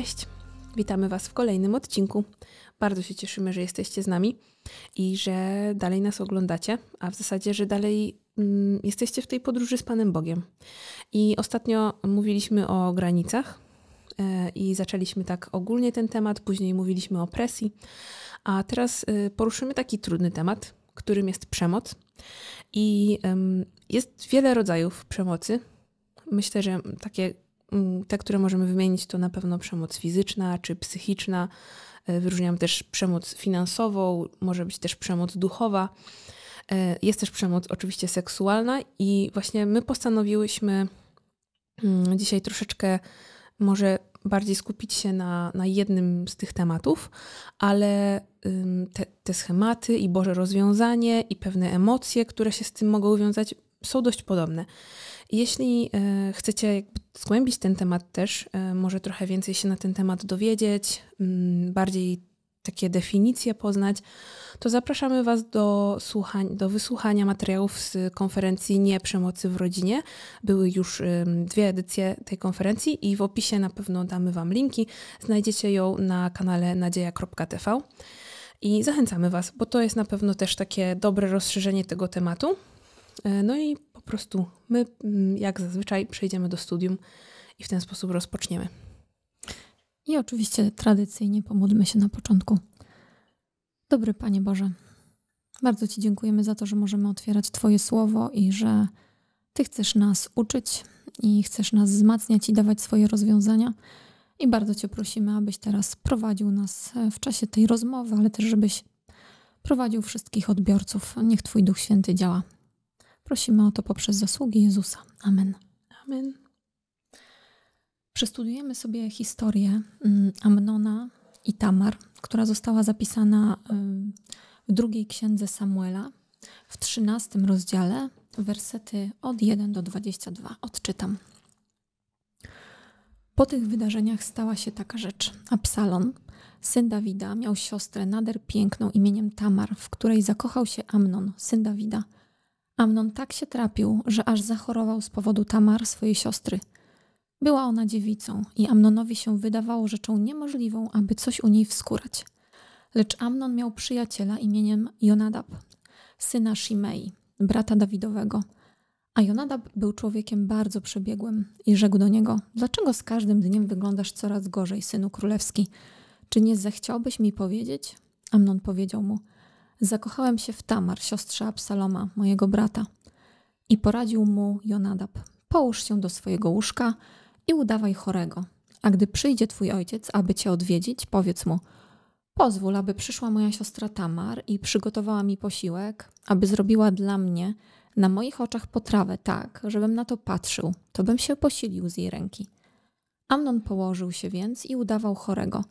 Cześć! Witamy Was w kolejnym odcinku. Bardzo się cieszymy, że jesteście z nami i że dalej nas oglądacie, a w zasadzie, że dalej mm, jesteście w tej podróży z Panem Bogiem. I ostatnio mówiliśmy o granicach e, i zaczęliśmy tak ogólnie ten temat, później mówiliśmy o presji, a teraz yy, poruszymy taki trudny temat, którym jest przemoc. I jest wiele rodzajów przemocy. Myślę, że takie Mm, te, które możemy wymienić, to na pewno przemoc fizyczna czy psychiczna. E, Wyróżniam też przemoc finansową, może być też przemoc duchowa. E, jest też przemoc oczywiście seksualna, i właśnie my postanowiłyśmy mm, dzisiaj troszeczkę może bardziej skupić się na, na jednym z tych tematów, ale te, te schematy i Boże rozwiązanie i pewne emocje, które się z tym mogą wiązać, są dość podobne. Jeśli e, chcecie zgłębić ten temat też, e, może trochę więcej się na ten temat dowiedzieć, mm, bardziej takie definicje poznać, to zapraszamy Was do, słuchań, do wysłuchania materiałów z konferencji Nie przemocy w rodzinie. Były już e, dwie edycje tej konferencji i w opisie na pewno damy Wam linki. Znajdziecie ją na kanale nadzieja.tv. I zachęcamy Was, bo to jest na pewno też takie dobre rozszerzenie tego tematu. E, no i po prostu my, mm, jak zazwyczaj, przejdziemy do studium i w ten sposób rozpoczniemy. I oczywiście tradycyjnie pomódlmy się na początku. Dobry Panie Boże, bardzo Ci dziękujemy za to, że możemy otwierać Twoje słowo i że Ty chcesz nas uczyć i chcesz nas wzmacniać i dawać swoje rozwiązania. I bardzo Cię prosimy, abyś teraz prowadził nas e, w czasie tej rozmowy, ale też żebyś prowadził wszystkich odbiorców. Niech Twój Duch Święty działa Prosimy o to poprzez zasługi Jezusa. Amen. Amen. Przestudujemy sobie historię mm, Amnona i Tamar, która została zapisana y, w drugiej księdze Samuela w 13 rozdziale, wersety od 1 do 22. Odczytam. Po tych wydarzeniach stała się taka rzecz. Absalon, syn Dawida, miał siostrę nader piękną imieniem Tamar, w której zakochał się Amnon, syn Dawida – Amnon tak się trapił, że aż zachorował z powodu Tamar, swojej siostry. Była ona dziewicą i Amnonowi się wydawało rzeczą niemożliwą, aby coś u niej wskurać. Lecz Amnon miał przyjaciela imieniem Jonadab, syna Shimei, brata Dawidowego. A Jonadab był człowiekiem bardzo przebiegłym i rzekł do niego: Dlaczego z każdym dniem wyglądasz coraz gorzej, synu królewski? Czy nie zechciałbyś mi powiedzieć? Amnon powiedział mu: Zakochałem się w Tamar, siostrze Absaloma, mojego brata. I poradził mu Jonadab: Połóż się do swojego łóżka i udawaj chorego. A gdy przyjdzie twój ojciec, aby cię odwiedzić, powiedz mu: Pozwól, aby przyszła moja siostra Tamar i przygotowała mi posiłek, aby zrobiła dla mnie na moich oczach potrawę tak, żebym na to patrzył, to bym się posilił z jej ręki. Amnon położył się więc i udawał chorego.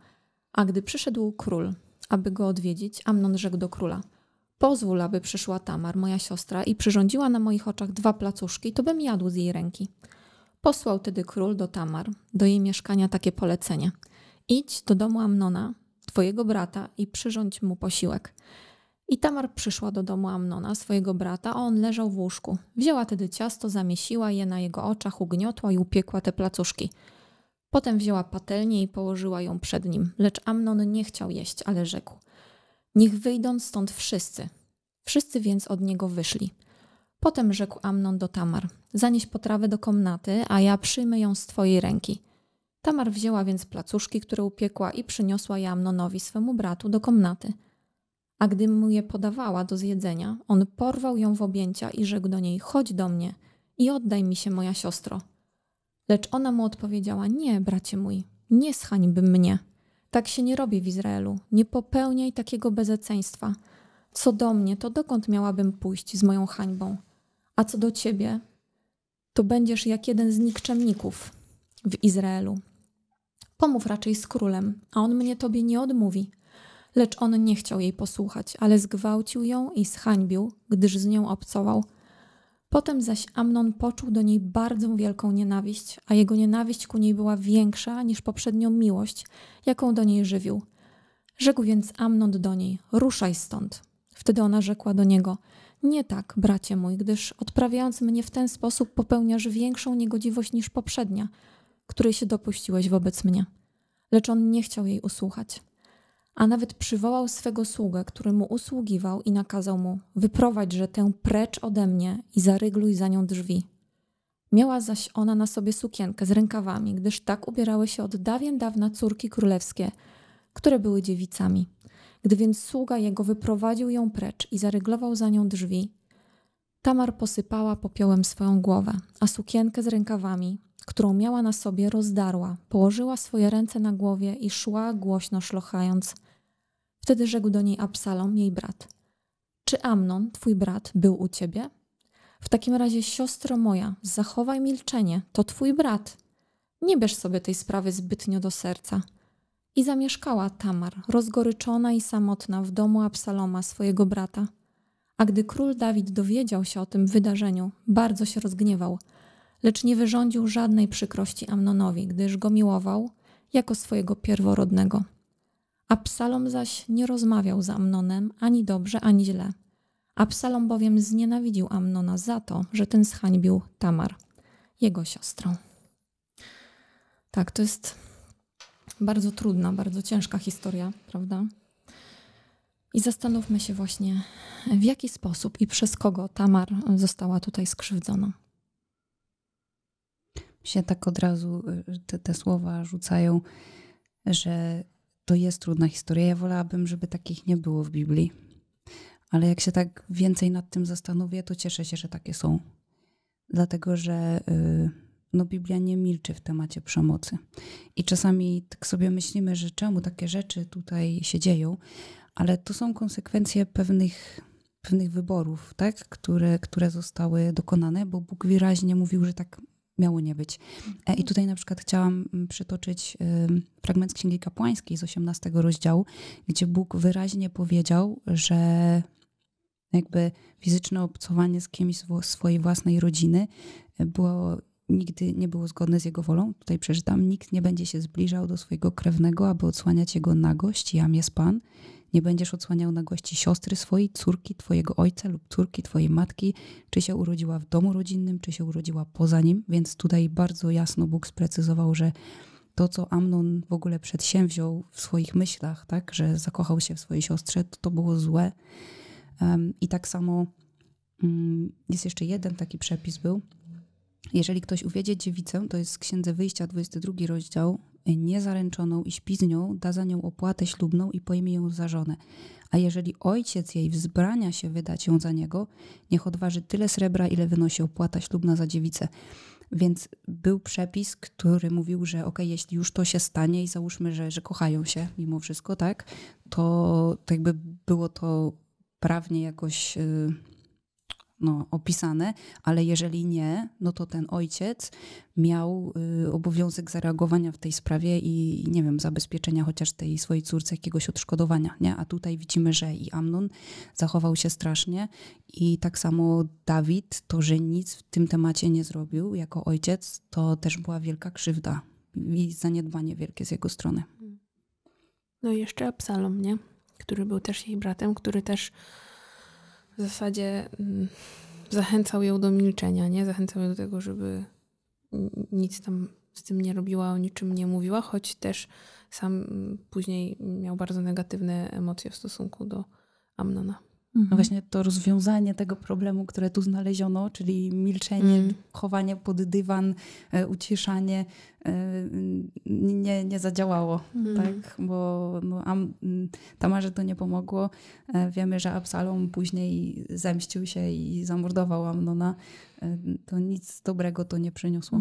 A gdy przyszedł król, aby go odwiedzić, Amnon rzekł do króla: Pozwól, aby przyszła Tamar, moja siostra, i przyrządziła na moich oczach dwa placuszki, to bym jadł z jej ręki. Posłał tedy król do Tamar, do jej mieszkania takie polecenie: Idź do domu Amnona, twojego brata, i przyrządź mu posiłek. I Tamar przyszła do domu Amnona, swojego brata, a on leżał w łóżku. Wzięła tedy ciasto, zamiesiła je na jego oczach, ugniotła i upiekła te placuszki. Potem wzięła patelnię i położyła ją przed nim, lecz Amnon nie chciał jeść, ale rzekł: Niech wyjdą stąd wszyscy. Wszyscy więc od niego wyszli. Potem rzekł Amnon do Tamar: Zanieś potrawę do komnaty, a ja przyjmę ją z twojej ręki. Tamar wzięła więc placuszki, które upiekła i przyniosła je Amnonowi, swemu bratu, do komnaty. A gdy mu je podawała do zjedzenia, on porwał ją w objęcia i rzekł do niej: Chodź do mnie i oddaj mi się, moja siostro. Lecz ona mu odpowiedziała: Nie, bracie mój, nie zhańby mnie. Tak się nie robi w Izraelu. Nie popełniaj takiego bezeceństwa. Co do mnie, to dokąd miałabym pójść z moją hańbą? A co do ciebie, to będziesz jak jeden z nikczemników w Izraelu. Pomów raczej z królem, a on mnie tobie nie odmówi. Lecz on nie chciał jej posłuchać, ale zgwałcił ją i zhańbił, gdyż z nią obcował Potem zaś Amnon poczuł do niej bardzo wielką nienawiść, a jego nienawiść ku niej była większa niż poprzednią miłość, jaką do niej żywił. Rzekł więc Amnon do niej: Ruszaj stąd. Wtedy ona rzekła do niego: Nie tak, bracie mój, gdyż odprawiając mnie w ten sposób popełniasz większą niegodziwość niż poprzednia, której się dopuściłeś wobec mnie. Lecz on nie chciał jej usłuchać a nawet przywołał swego sługę, który mu usługiwał i nakazał mu: Wyprowadź że tę precz ode mnie i zarygluj za nią drzwi. Miała zaś ona na sobie sukienkę z rękawami, gdyż tak ubierały się od dawien dawna córki królewskie, które były dziewicami. Gdy więc sługa jego wyprowadził ją precz i zaryglował za nią drzwi, Tamar posypała popiołem swoją głowę, a sukienkę z rękawami, którą miała na sobie, rozdarła, położyła swoje ręce na głowie i szła głośno szlochając – Wtedy rzekł do niej Absalom, jej brat: Czy Amnon, twój brat, był u ciebie? W takim razie, siostro moja, zachowaj milczenie, to twój brat. Nie bierz sobie tej sprawy zbytnio do serca. I zamieszkała Tamar, rozgoryczona i samotna w domu Absaloma, swojego brata. A gdy król Dawid dowiedział się o tym wydarzeniu, bardzo się rozgniewał, lecz nie wyrządził żadnej przykrości Amnonowi, gdyż go miłował jako swojego pierworodnego. Absalom zaś nie rozmawiał z Amnonem ani dobrze, ani źle. Absalom bowiem znienawidził Amnona za to, że ten zhańbił Tamar, jego siostrą. Tak, to jest bardzo trudna, bardzo ciężka historia, prawda? I zastanówmy się właśnie, w jaki sposób i przez kogo Tamar została tutaj skrzywdzona. Mi się tak od razu y, te, te słowa rzucają, że to jest trudna historia. Ja wolałabym, żeby takich nie było w Biblii. Ale jak się tak więcej nad tym zastanowię, to cieszę się, że takie są. Dlatego, że y, no, Biblia nie milczy w temacie przemocy. I czasami tak sobie myślimy, że czemu takie rzeczy tutaj się dzieją, ale to są konsekwencje pewnych, pewnych wyborów, tak? które, które zostały dokonane, bo Bóg wyraźnie mówił, że tak miało nie być. E, I mhm. tutaj na przykład chciałam mm, przytoczyć fragment z Księgi Kapłańskiej z 18 rozdziału, gdzie Bóg wyraźnie powiedział, że jakby fizyczne obcowanie z kimś swojej własnej rodziny e, było nigdy nie było zgodne z jego wolą. Tutaj przeczytam, nikt nie będzie się zbliżał do swojego krewnego, aby odsłaniać jego nagość, jam jest Pan. Nie będziesz odsłaniał nagości siostry swojej, córki twojego ojca lub córki twojej matki, czy się urodziła w domu rodzinnym, czy się urodziła poza nim. Więc tutaj bardzo jasno Bóg sprecyzował, że to, co Amnon w ogóle przedsięwziął w swoich myślach, tak, że zakochał się w swojej siostrze, to, to było złe. Um, I tak samo um, jest jeszcze jeden taki przepis był, jeżeli ktoś uwiedzie dziewicę, to jest z Księdze Wyjścia 22 rozdział, y, niezaręczoną i śpi z nią, da za nią opłatę ślubną i pojmie ją za żonę. A jeżeli ojciec jej wzbrania się wydać ją za niego, niech odważy tyle srebra, ile wynosi opłata ślubna za dziewicę. Więc był przepis, który mówił, że ok, jeśli już to się stanie i załóżmy, że, że kochają się mimo wszystko, tak, to, to jakby było to prawnie jakoś... Yy, no, opisane, ale jeżeli nie, no to ten ojciec miał y, obowiązek zareagowania w tej sprawie i nie wiem, zabezpieczenia chociaż tej swojej córce jakiegoś odszkodowania, nie? A tutaj widzimy, że i Amnon zachował się strasznie i tak samo Dawid, to, że nic w tym temacie nie zrobił jako ojciec, to też była wielka krzywda i zaniedbanie wielkie z jego strony. Mm. No i jeszcze Absalom, nie? Który był też jej bratem, który też w zasadzie mm, zachęcał ją do milczenia, nie? Zachęcał ją do tego, żeby nic tam z tym nie robiła, o niczym nie mówiła, choć też sam mm, później miał bardzo negatywne emocje w stosunku do Amnona. No właśnie to rozwiązanie tego problemu, które tu znaleziono, czyli milczenie, mhm. chowanie pod dywan, e, uciszanie, e, nie, nie zadziałało, mhm. tak? Bo no, Am, Tamarze to nie pomogło. E, wiemy, że Absalom później zemścił się i zamordował Amnona. E, to nic dobrego to nie przyniosło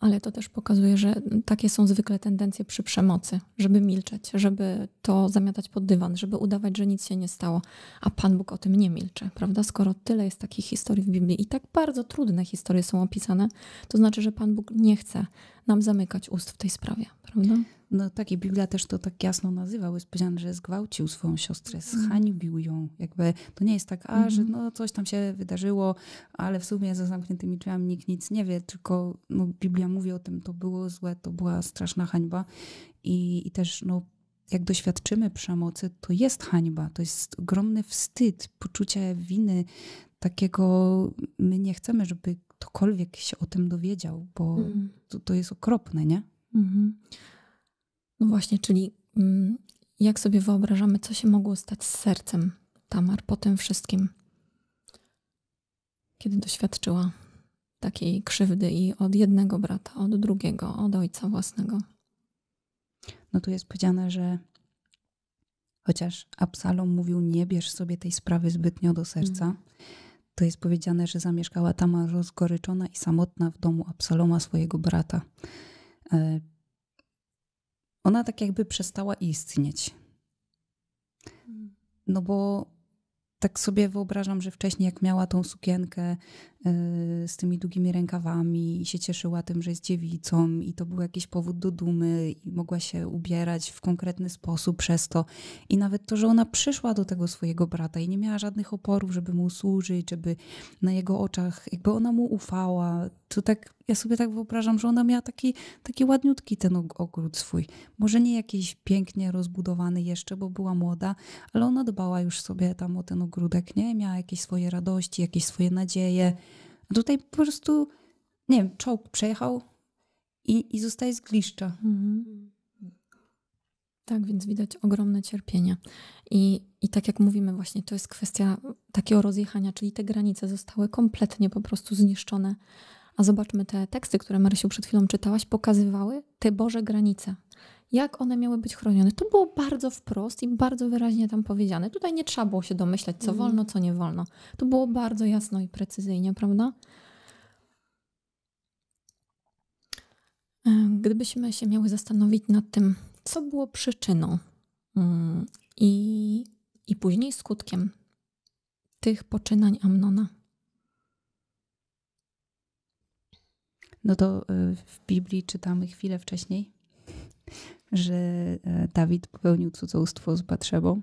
ale to też pokazuje, że takie są zwykle tendencje przy przemocy, żeby milczeć, żeby to zamiatać pod dywan, żeby udawać, że nic się nie stało, a Pan Bóg o tym nie milczy, prawda? Skoro tyle jest takich historii w Biblii i tak bardzo trudne historie są opisane, to znaczy, że Pan Bóg nie chce nam zamykać ust w tej sprawie, prawda? No tak, i Biblia też to tak jasno nazywa, jest powiedziane, że zgwałcił swoją siostrę, mhm. zhańbił ją. Jakby to nie jest tak, a, że mhm. no coś tam się wydarzyło, ale w sumie za zamkniętymi drzwiami nikt nic nie wie, tylko no, Biblia mówi o tym, to było złe, to była straszna hańba. I, i też no, jak doświadczymy przemocy, to jest hańba, to jest ogromny wstyd, poczucie winy, takiego my nie chcemy, żeby ktokolwiek się o tym dowiedział, bo mhm. to, to, jest okropne, nie? Mhm. No właśnie, czyli mm, jak sobie wyobrażamy, co się mogło stać z sercem Tamar po tym wszystkim, kiedy doświadczyła takiej krzywdy i od jednego brata, od drugiego, od ojca własnego. No tu jest powiedziane, że chociaż Absalom mówił, nie bierz sobie tej sprawy zbytnio do serca, mm. to jest powiedziane, że zamieszkała Tamar rozgoryczona i samotna w domu Absaloma, swojego brata. E, ona tak jakby przestała istnieć. No bo tak sobie wyobrażam, że wcześniej, jak miała tą sukienkę y, z tymi długimi rękawami i się cieszyła tym, że jest dziewicą, i to był jakiś powód do dumy, i mogła się ubierać w konkretny sposób przez to. I nawet to, że ona przyszła do tego swojego brata i nie miała żadnych oporów, żeby mu służyć, żeby na jego oczach, jakby ona mu ufała, to tak ja sobie tak wyobrażam, że ona miała taki, taki ładniutki ten ogród swój. Może nie jakiś pięknie rozbudowany jeszcze, bo była młoda, ale ona dbała już sobie tam o ten ogródek, nie? Miała jakieś swoje radości, jakieś swoje nadzieje. A tutaj po prostu, nie wiem, czołg przejechał i, i zostaje z gliszcza. Mhm. Tak, więc widać ogromne cierpienie. I, I tak jak mówimy, właśnie to jest kwestia takiego rozjechania, czyli te granice zostały kompletnie po prostu zniszczone. A zobaczmy te teksty, które Marysiu przed chwilą czytałaś, pokazywały te Boże granice. Jak one miały być chronione? To było bardzo wprost i bardzo wyraźnie tam powiedziane. Tutaj nie trzeba było się domyślać, co mhm. wolno, co nie wolno. To było bardzo jasno i precyzyjnie, prawda? Gdybyśmy się miały zastanowić nad tym, co było przyczyną mm, i, i później skutkiem tych poczynań Amnona. no to e, w Biblii czytamy chwilę wcześniej, że e, Dawid popełnił cudzołóstwo z Batrzebą.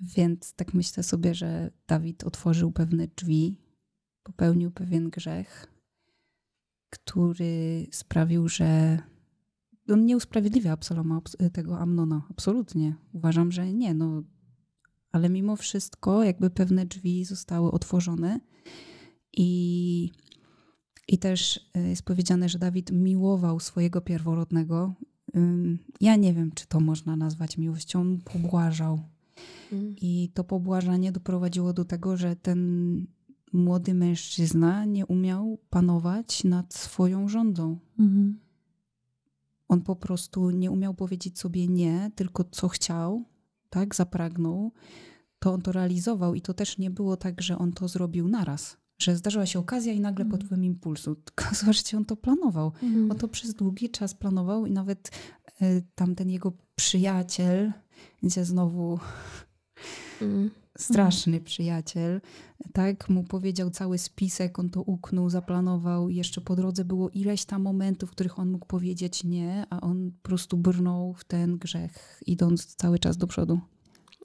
Więc tak myślę sobie, że Dawid otworzył pewne drzwi, popełnił pewien grzech, który sprawił, że on nie usprawiedliwia Absaloma, e, tego Amnona, absolutnie. Uważam, że nie, no. Ale mimo wszystko, jakby pewne drzwi zostały otworzone i i też e, jest powiedziane, że Dawid miłował swojego pierworodnego. Ja nie wiem, czy to można nazwać miłością. Pobłażał. Mm. I to pobłażanie doprowadziło do tego, że ten młody mężczyzna nie umiał panować nad swoją rządą. Mhm. On po prostu nie umiał powiedzieć sobie nie, tylko co chciał, tak, zapragnął, to on to realizował i to też nie było tak, że on to zrobił naraz że zdarzyła się okazja i nagle mm. pod wpływem impulsu. Tylko zobaczcie, on to planował. Mm. On to przez długi czas planował i nawet y, tamten jego przyjaciel, gdzie znowu mm. straszny przyjaciel, tak, mu powiedział cały spisek, on to uknął, zaplanował i jeszcze po drodze było ileś tam momentów, w których on mógł powiedzieć nie, a on po prostu brnął w ten grzech, idąc cały czas do przodu.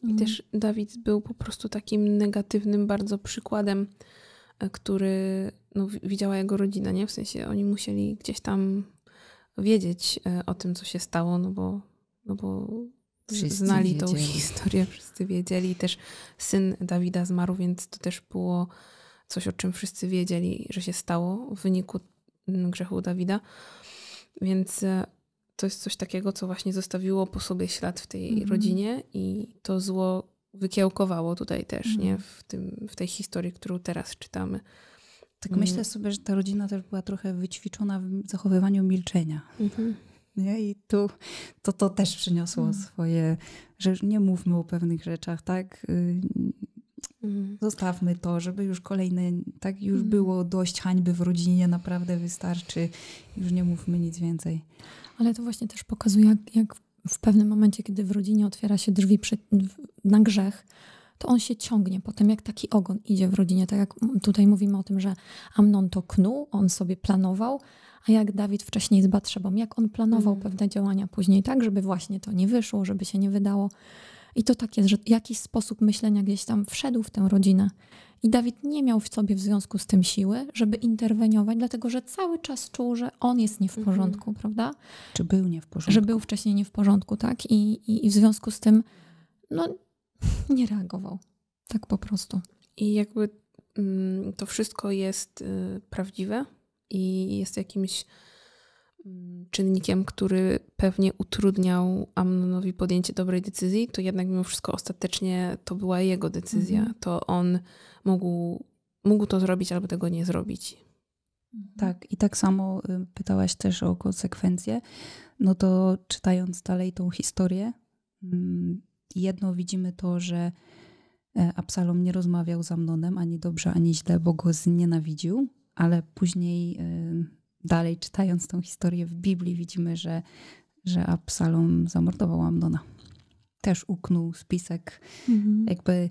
I też Dawid był po prostu takim negatywnym bardzo przykładem który no, widziała jego rodzina, nie? W sensie oni musieli gdzieś tam wiedzieć e, o tym, co się stało, no bo, no bo znali tą historię, wszyscy wiedzieli. Też syn Dawida zmarł, więc to też było coś, o czym wszyscy wiedzieli, że się stało w wyniku grzechu Dawida. Więc e, to jest coś takiego, co właśnie zostawiło po sobie ślad w tej mm -hmm. rodzinie i to zło wykiełkowało tutaj też, nie? Mhm. W, tym, w tej historii, którą teraz czytamy. Tak mhm. myślę sobie, że ta rodzina też była trochę wyćwiczona w zachowywaniu milczenia. Mhm. Nie? I tu to, to też przyniosło swoje, że nie mówmy o pewnych rzeczach, tak? Y, zostawmy to, żeby już kolejne, tak już było dość hańby w rodzinie, naprawdę wystarczy, już nie mówmy nic więcej. Ale to właśnie też pokazuje, jak, jak w pewnym momencie, kiedy w rodzinie otwiera się drzwi przy, na grzech, to on się ciągnie potem, jak taki ogon idzie w rodzinie. Tak jak tutaj mówimy o tym, że Amnon to knuł, on sobie planował, a jak Dawid wcześniej z Batrzebą, jak on planował mm. pewne działania później, tak, żeby właśnie to nie wyszło, żeby się nie wydało. I to tak jest, że jakiś sposób myślenia gdzieś tam wszedł w tę rodzinę i Dawid nie miał w sobie w związku z tym siły, żeby interweniować, dlatego że cały czas czuł, że on jest nie w mhm. porządku, mhm. prawda? Czy był nie w porządku? Że był wcześniej nie w porządku, tak? I, i, i w związku z tym, no, nie reagował. Tak po prostu. I jakby mm, to wszystko jest y, prawdziwe i jest jakimś Mm, czynnikiem, który pewnie utrudniał Amnonowi podjęcie dobrej decyzji, to jednak mimo wszystko ostatecznie to była jego decyzja. Mhm. To on mógł, mógł to zrobić albo tego nie zrobić. Mhm. Tak, i tak samo y, pytałaś też o konsekwencje. No to czytając dalej tą historię, mm, jedno widzimy to, że e, Absalom nie rozmawiał z Amnonem ani dobrze, ani źle, bo go znienawidził, ale później y, dalej czytając tą historię w Biblii widzimy, że, że Absalom zamordował Amnona. Też uknął spisek. Mhm. Jakby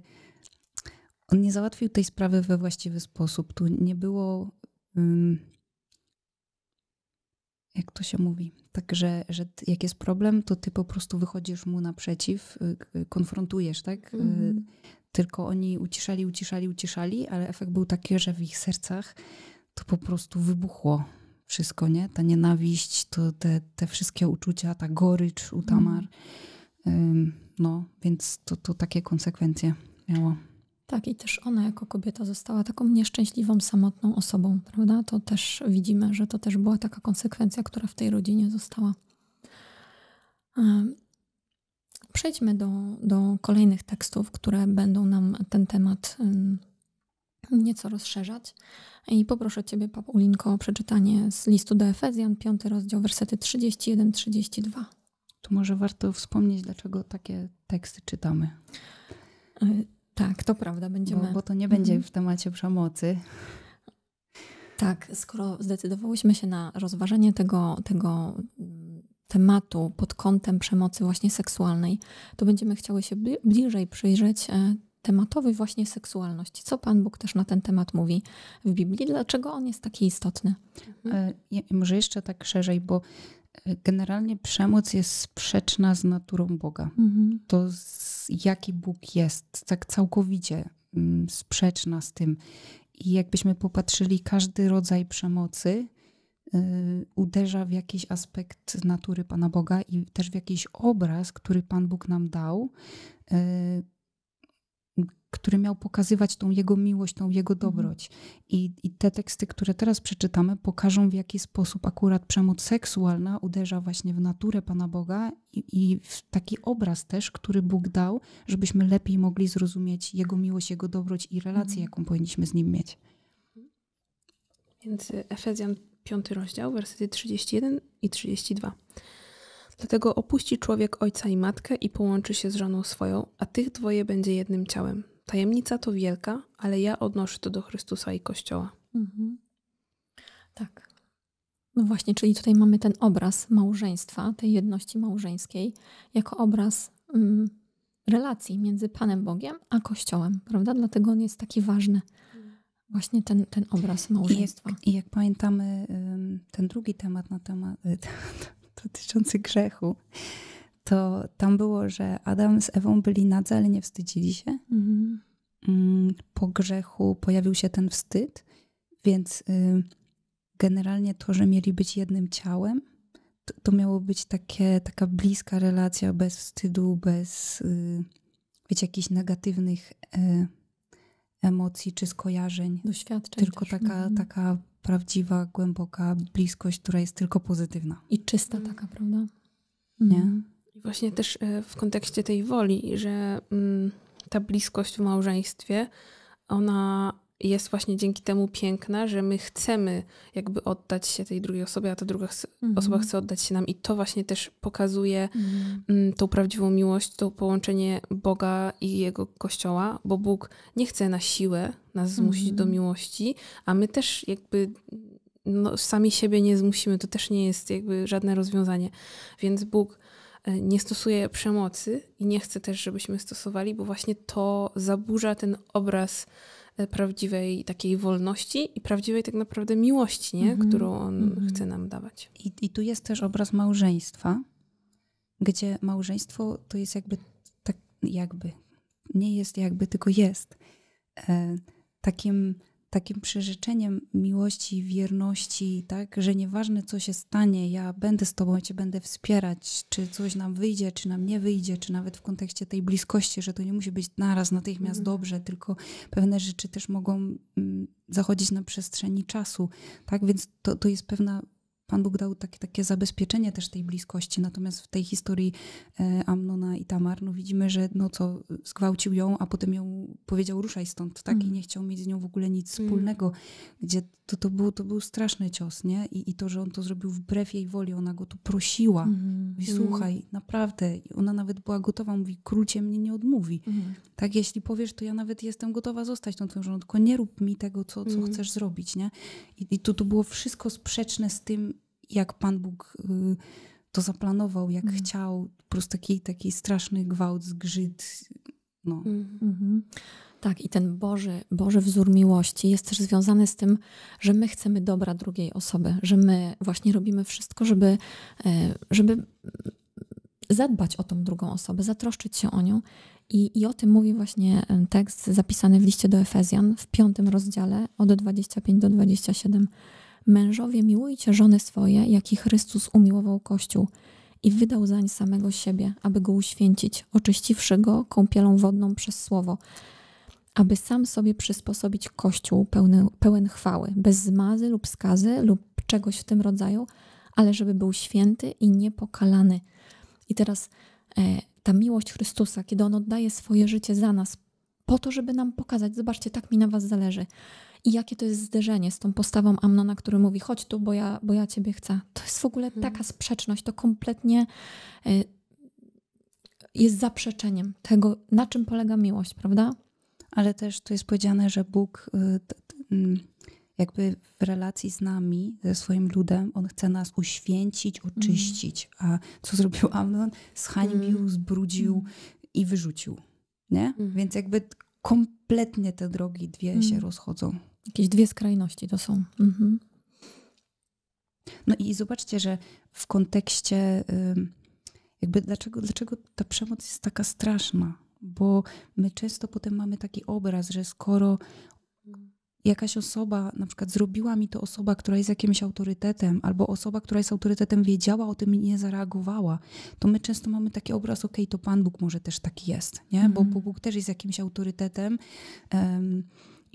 on nie załatwił tej sprawy we właściwy sposób. Tu nie było... Um, jak to się mówi, tak, że, że jak jest problem, to ty po prostu wychodzisz mu naprzeciw, y, y, konfrontujesz, tak? Y, mhm. Tylko oni uciszali, uciszali, uciszali, ale efekt był taki, że w ich sercach to po prostu wybuchło wszystko, nie? Ta nienawiść, to te, te wszystkie uczucia, ta gorycz u Tamar. Mm. No, więc to, to takie konsekwencje miało. Tak, i też ona jako kobieta została taką nieszczęśliwą, samotną osobą, prawda? To też widzimy, że to też była taka konsekwencja, która w tej rodzinie została. Przejdźmy do, do kolejnych tekstów, które będą nam ten temat nieco rozszerzać. I poproszę Ciebie, Paulinko, o przeczytanie z listu do Efezjan, 5 rozdział, wersety 31-32. Tu może warto wspomnieć, dlaczego takie teksty czytamy. E, tak, to prawda, będziemy. Bo, bo to nie będzie mhm. w temacie przemocy. Tak, skoro zdecydowałyśmy się na rozważenie tego, tego mm, tematu pod kątem przemocy właśnie seksualnej, to będziemy chciały się bliżej przyjrzeć e, tematowy właśnie seksualności. Co Pan Bóg też na ten temat mówi w Biblii? Dlaczego on jest taki istotny? E, ja, może jeszcze tak szerzej, bo e, generalnie przemoc jest sprzeczna z naturą Boga. Mhm. To z, jaki Bóg jest, tak całkowicie mm, sprzeczna z tym. I jakbyśmy popatrzyli, każdy rodzaj przemocy e, uderza w jakiś aspekt natury Pana Boga i też w jakiś obraz, który Pan Bóg nam dał, który miał pokazywać tą jego miłość, tą jego mhm. dobroć. I, I, te teksty, które teraz przeczytamy, pokażą, w jaki sposób akurat przemoc seksualna uderza właśnie w naturę Pana Boga i, i, w taki obraz też, który Bóg dał, żebyśmy lepiej mogli zrozumieć Jego miłość, Jego dobroć i relację, mhm. jaką powinniśmy z Nim mieć. Więc Efezjan 5 rozdział, wersety 31 i 32. Dlatego opuści człowiek ojca i matkę i połączy się z żoną swoją, a tych dwoje będzie jednym ciałem. Tajemnica to wielka, ale ja odnoszę to do Chrystusa i Kościoła. Mhm. Tak. No właśnie, czyli tutaj mamy ten obraz małżeństwa, tej jedności małżeńskiej, jako obraz mm, relacji między Panem Bogiem a Kościołem, prawda? Dlatego on jest taki ważny, właśnie ten, ten obraz małżeństwa. I jak, i jak pamiętamy ten drugi temat na temat, dotyczący grzechu, to tam było, że Adam z Ewą byli nadzy, ale nie wstydzili się. Mhm. Mm, po grzechu pojawił się ten wstyd, więc y, generalnie to, że mieli być jednym ciałem, to, to miało być takie, taka bliska relacja bez wstydu, bez y, wiecie, jakichś negatywnych e, emocji czy skojarzeń. Doświadczeń. Tylko taka, mhm. taka prawdziwa, głęboka bliskość, która jest tylko pozytywna. I czysta mm. taka, prawda? Nie. Mm. I Właśnie też e, w kontekście tej woli, że mm, ta bliskość w małżeństwie, ona jest właśnie dzięki temu piękna, że my chcemy jakby oddać się tej drugiej osobie, a ta druga mhm. osoba chce oddać się nam. I to właśnie też pokazuje mhm. mm. tą prawdziwą miłość, to połączenie Boga i Jego Kościoła, bo Bóg nie chce na siłę nas zmusić do mhm. miłości, a my też jakby no, sami siebie nie zmusimy. To też nie jest jakby żadne rozwiązanie. Więc Bóg e, nie stosuje przemocy i nie chce też, żebyśmy stosowali, bo właśnie to zaburza ten obraz E, prawdziwej takiej wolności i prawdziwej tak naprawdę miłości, nie? Mm -hmm. którą on mm -hmm. chce nam dawać. I, I tu jest też obraz małżeństwa, gdzie małżeństwo to jest jakby, tak jakby, nie jest jakby, tylko jest e, takim takim przyrzeczeniem miłości wierności, tak, że nieważne co się stanie, ja będę z Tobą, Cię będę wspierać, czy coś nam wyjdzie, czy nam nie wyjdzie, czy nawet w kontekście tej bliskości, że to nie musi być naraz, natychmiast mhm. dobrze, tylko pewne rzeczy też mogą mm, zachodzić na przestrzeni czasu, tak, więc to, to jest pewna Pan Bóg dał takie, takie zabezpieczenie też tej bliskości. Natomiast w tej historii e, Amnona i Tamar, no widzimy, że no co, zgwałcił ją, a potem ją powiedział ruszaj stąd, tak? Mm. I nie chciał mieć z nią w ogóle nic mm. wspólnego. Gdzie to, to, był, to był straszny cios, nie? I, I to, że on to zrobił wbrew jej woli, ona go tu prosiła. Mm. mm. słuchaj, naprawdę. I ona nawet była gotowa, mówi, krócie mnie nie odmówi. Mm. Tak, jeśli powiesz, to ja nawet jestem gotowa zostać tą twoją żoną, tylko nie rób mi tego, co, co mm. chcesz zrobić, nie? I, i to, to było wszystko sprzeczne z tym, jak Pan Bóg y, to zaplanował, jak mhm. chciał. Po prostu taki, taki straszny gwałt, zgrzyt. No. Mhm. Mhm. Tak, i ten Boży, Boży wzór miłości jest też związany z tym, że my chcemy dobra drugiej osoby, że my właśnie robimy wszystko, żeby, e, żeby zadbać o tą drugą osobę, zatroszczyć się o nią. I, I o tym mówi właśnie e, tekst zapisany w liście do Efezjan w piątym rozdziale od 25 do 27. Mężowie, miłujcie żony swoje, jak i Chrystus umiłował Kościół i wydał zań samego siebie, aby go uświęcić, oczyściwszy go kąpielą wodną przez słowo, aby sam sobie przysposobić Kościół pełny, pełen chwały, bez zmazy lub skazy lub czegoś w tym rodzaju, ale żeby był święty i niepokalany. I teraz e, ta miłość Chrystusa, kiedy On oddaje swoje życie za nas, po to, żeby nam pokazać, zobaczcie, tak mi na Was zależy i jakie to jest zderzenie z tą postawą Amnona, który mówi: chodź tu, bo ja, bo ja ciebie chcę. To jest w ogóle hmm. taka sprzeczność, to kompletnie e, jest zaprzeczeniem tego, na czym polega miłość, prawda? Ale też tu jest powiedziane, że Bóg. E, jakby w relacji z nami, ze swoim ludem, on chce nas uświęcić, mhm. oczyścić. A co zrobił Amnon? Zhańbił, mhm. zbrudził i wyrzucił. Nie? Mhm. Więc jakby kompletnie te drogi dwie się rozchodzą. Jakieś dwie skrajności to są. Mhm. No i zobaczcie, że w kontekście jakby dlaczego, dlaczego ta przemoc jest taka straszna, bo my często potem mamy taki obraz, że skoro jakaś osoba, na przykład zrobiła mi to osoba, która jest jakimś autorytetem, albo osoba, która jest autorytetem, wiedziała o tym i nie zareagowała, to my często mamy taki obraz, okej, okay, to Pan Bóg może też taki jest, nie? Bo, mhm. bo Bóg też jest jakimś autorytetem. Um,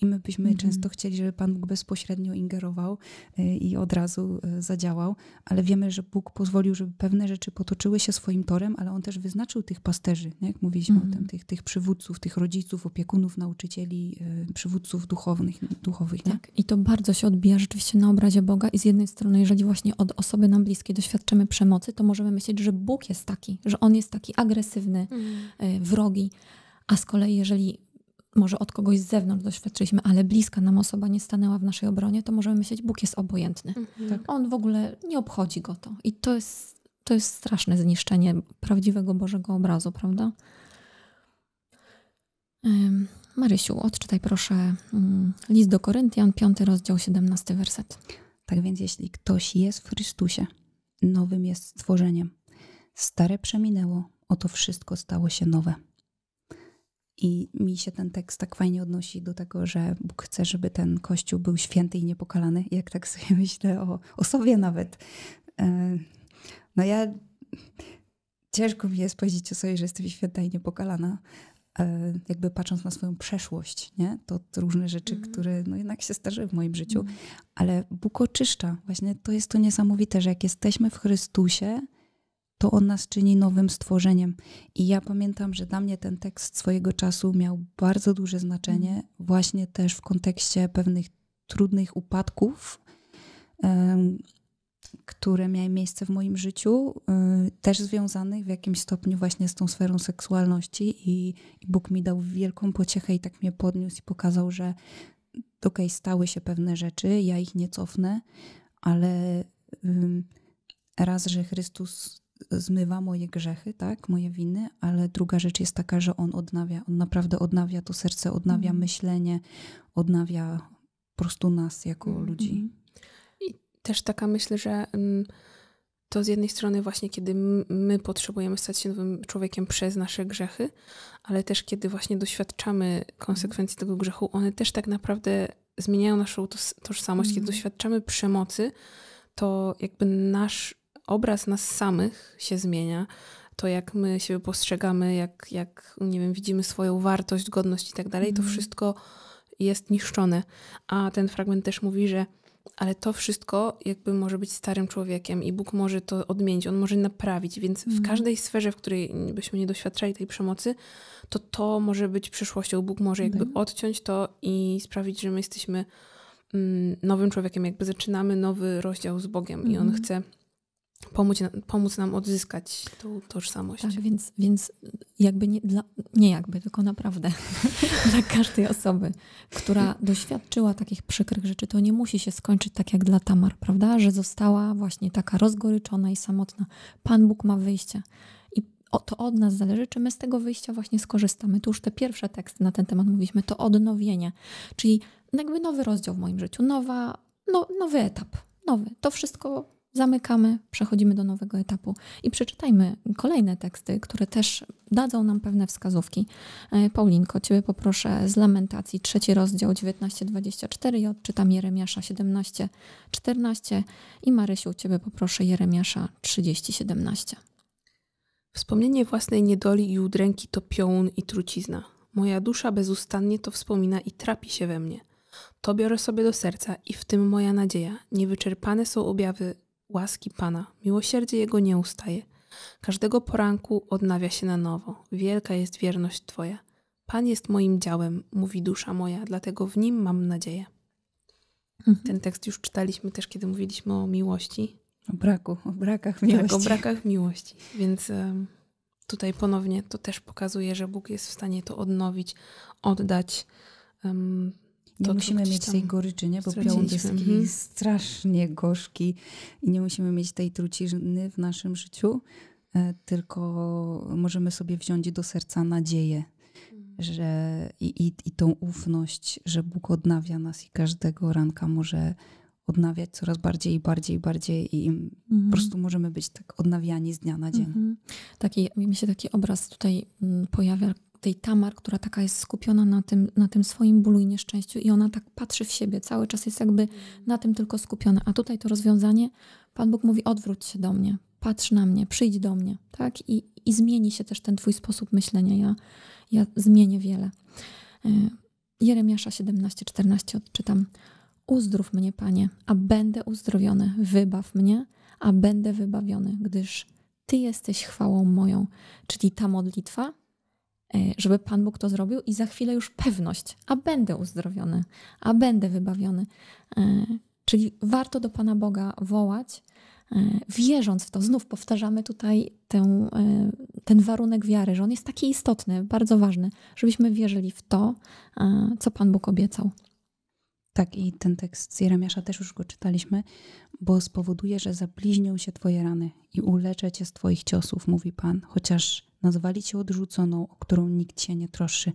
i my byśmy mm -hmm. często chcieli, żeby Pan Bóg bezpośrednio ingerował e, i od razu e, zadziałał, ale wiemy, że Bóg pozwolił, żeby pewne rzeczy potoczyły się swoim torem, ale On też wyznaczył tych pasterzy, nie? jak mówiliśmy mm -hmm. o tym, mhm. tych, tych przywódców, tych rodziców, opiekunów, nauczycieli, e, przywódców duchownych. duchowych. Nie? Tak, i to bardzo się odbija rzeczywiście na obrazie Boga i z jednej strony, jeżeli właśnie od osoby nam bliskiej doświadczymy przemocy, to możemy myśleć, że Bóg jest taki, że On jest taki agresywny, mm. wrogi, a z kolei jeżeli może od kogoś z zewnątrz doświadczyliśmy, ale bliska nam osoba nie stanęła w naszej obronie, to możemy myśleć, Bóg jest obojętny. Mhm. Tak. On w ogóle nie obchodzi go to. I to jest, to jest straszne zniszczenie prawdziwego Bożego obrazu, prawda? Marysiu, odczytaj proszę mm, list do Koryntian, 5 rozdział, 17 werset. Tak więc, jeśli ktoś jest w Chrystusie, nowym jest stworzeniem. Stare przeminęło, oto wszystko stało się nowe. I mi się ten tekst tak fajnie odnosi do tego, że Bóg chce, żeby ten kościół był święty i niepokalany, jak tak sobie myślę o, o sobie nawet. E, no ja ciężko mi jest powiedzieć o sobie, że jestem święta i niepokalana. E, jakby patrząc na swoją przeszłość, nie? to różne rzeczy, mm. które no jednak się starzyły w moim życiu, mm. ale Bóg oczyszcza. Właśnie to jest to niesamowite, że jak jesteśmy w Chrystusie, to on nas czyni nowym stworzeniem. I ja pamiętam, że dla mnie ten tekst swojego czasu miał bardzo duże znaczenie, mhm. właśnie też w kontekście pewnych trudnych upadków, które miały miejsce w moim życiu, y, też związanych w jakimś stopniu właśnie z tą sferą seksualności. I, i Bóg mi dał wielką pociechę i tak mnie podniósł i pokazał, że okej, okay, stały się pewne rzeczy, ja ich nie cofnę, ale raz, że Chrystus zmywa moje grzechy, tak, moje winy, ale druga rzecz jest taka, że on odnawia, on naprawdę odnawia to serce, odnawia mm. myślenie, odnawia po prostu nas jako mm. ludzi. I też taka myślę, że mm, to z jednej strony właśnie, kiedy my potrzebujemy stać się nowym człowiekiem przez nasze grzechy, ale też kiedy właśnie doświadczamy konsekwencji tego grzechu, one też tak naprawdę zmieniają naszą tożsamość. Kiedy mhm. doświadczamy przemocy, to jakby nasz obraz nas samych się zmienia, to jak my się postrzegamy, jak, jak nie wiem, widzimy swoją wartość, godność i tak dalej, to mhm. wszystko jest niszczone. A ten fragment też mówi, że ale to wszystko jakby może być starym człowiekiem i Bóg może to odmienić, On może naprawić, więc mm. w mhm. każdej sferze, w której byśmy nie doświadczali tej przemocy, to to może być przyszłością. Bóg może jakby mhm. odciąć to i sprawić, że my jesteśmy mm, nowym człowiekiem, jakby zaczynamy nowy rozdział z Bogiem mm. i On chce pomóc, pomóc nam odzyskać tą tożsamość. Tak, więc, więc jakby nie, dla, nie jakby, tylko naprawdę dla każdej osoby, która doświadczyła takich przykrych rzeczy, to nie musi się skończyć tak jak dla Tamar, prawda? Że została właśnie taka rozgoryczona i samotna. Pan Bóg ma wyjście. I o, to od nas zależy, czy my z tego wyjścia właśnie skorzystamy. Tu już te pierwsze teksty na ten temat mówiliśmy, to odnowienie, czyli jakby nowy rozdział w moim życiu, nowa, no, nowy etap, nowy. To wszystko zamykamy, przechodzimy do nowego etapu i przeczytajmy kolejne teksty, które też dadzą nam pewne wskazówki. E, Paulinko, Ciebie poproszę z Lamentacji, trzeci rozdział 19-24, I odczytam Jeremiasza 17-14 i Marysiu, Ciebie poproszę Jeremiasza 30-17. Wspomnienie własnej niedoli i udręki to piołun i trucizna. Moja dusza bezustannie to wspomina i trapi się we mnie. To biorę sobie do serca i w tym moja nadzieja. Niewyczerpane są objawy łaski Pana, miłosierdzie Jego nie ustaje. Każdego poranku odnawia się na nowo. Wielka jest wierność Twoja. Pan jest moim działem, mówi dusza moja, dlatego w nim mam nadzieję. Mhm. Ten tekst już czytaliśmy też, kiedy mówiliśmy o miłości. O braku, o brakach miłości. Tak, o brakach miłości. Więc um, tutaj ponownie to też pokazuje, że Bóg jest w stanie to odnowić, oddać. Um, nie musimy mieć tej goryczy, nie? bo piąt jest taki mhm. strasznie gorzki i nie musimy mieć tej trucizny w naszym życiu, e, tylko możemy sobie wziąć do serca nadzieję mhm. że, i, i, i tą ufność, że Bóg odnawia nas i każdego ranka może odnawiać coraz bardziej i bardziej i bardziej i mhm. po prostu możemy być tak odnawiani z dnia na dzień. Mhm. Taki, mi się taki obraz tutaj mm, pojawia, tej Tamar, która taka jest skupiona na tym, na tym swoim bólu i nieszczęściu i ona tak patrzy w siebie, cały czas jest jakby na tym tylko skupiona. A tutaj to rozwiązanie, Pan Bóg mówi odwróć się do mnie, patrz na mnie, przyjdź do mnie, tak? I, i zmieni się też ten Twój sposób myślenia. Ja, ja zmienię wiele. E, Jeremiasza 17:14 odczytam. Uzdrów mnie, Panie, a będę uzdrowiony. Wybaw mnie, a będę wybawiony, gdyż Ty jesteś chwałą moją. Czyli ta modlitwa Y, żeby Pan Bóg to zrobił i za chwilę już pewność, a będę uzdrowiony, a będę wybawiony. Y, czyli warto do Pana Boga wołać, y, wierząc w to. Znów powtarzamy tutaj tę, ten warunek wiary, że on jest taki istotny, bardzo ważny, żebyśmy wierzyli w to, co Pan Bóg obiecał. Tak, i ten tekst z Jeremiasza też już go czytaliśmy, bo spowoduje, że zabliźnią się Twoje rany i uleczę Cię z Twoich ciosów, mówi Pan, chociaż nazwali cię odrzuconą, o którą nikt się nie troszczy.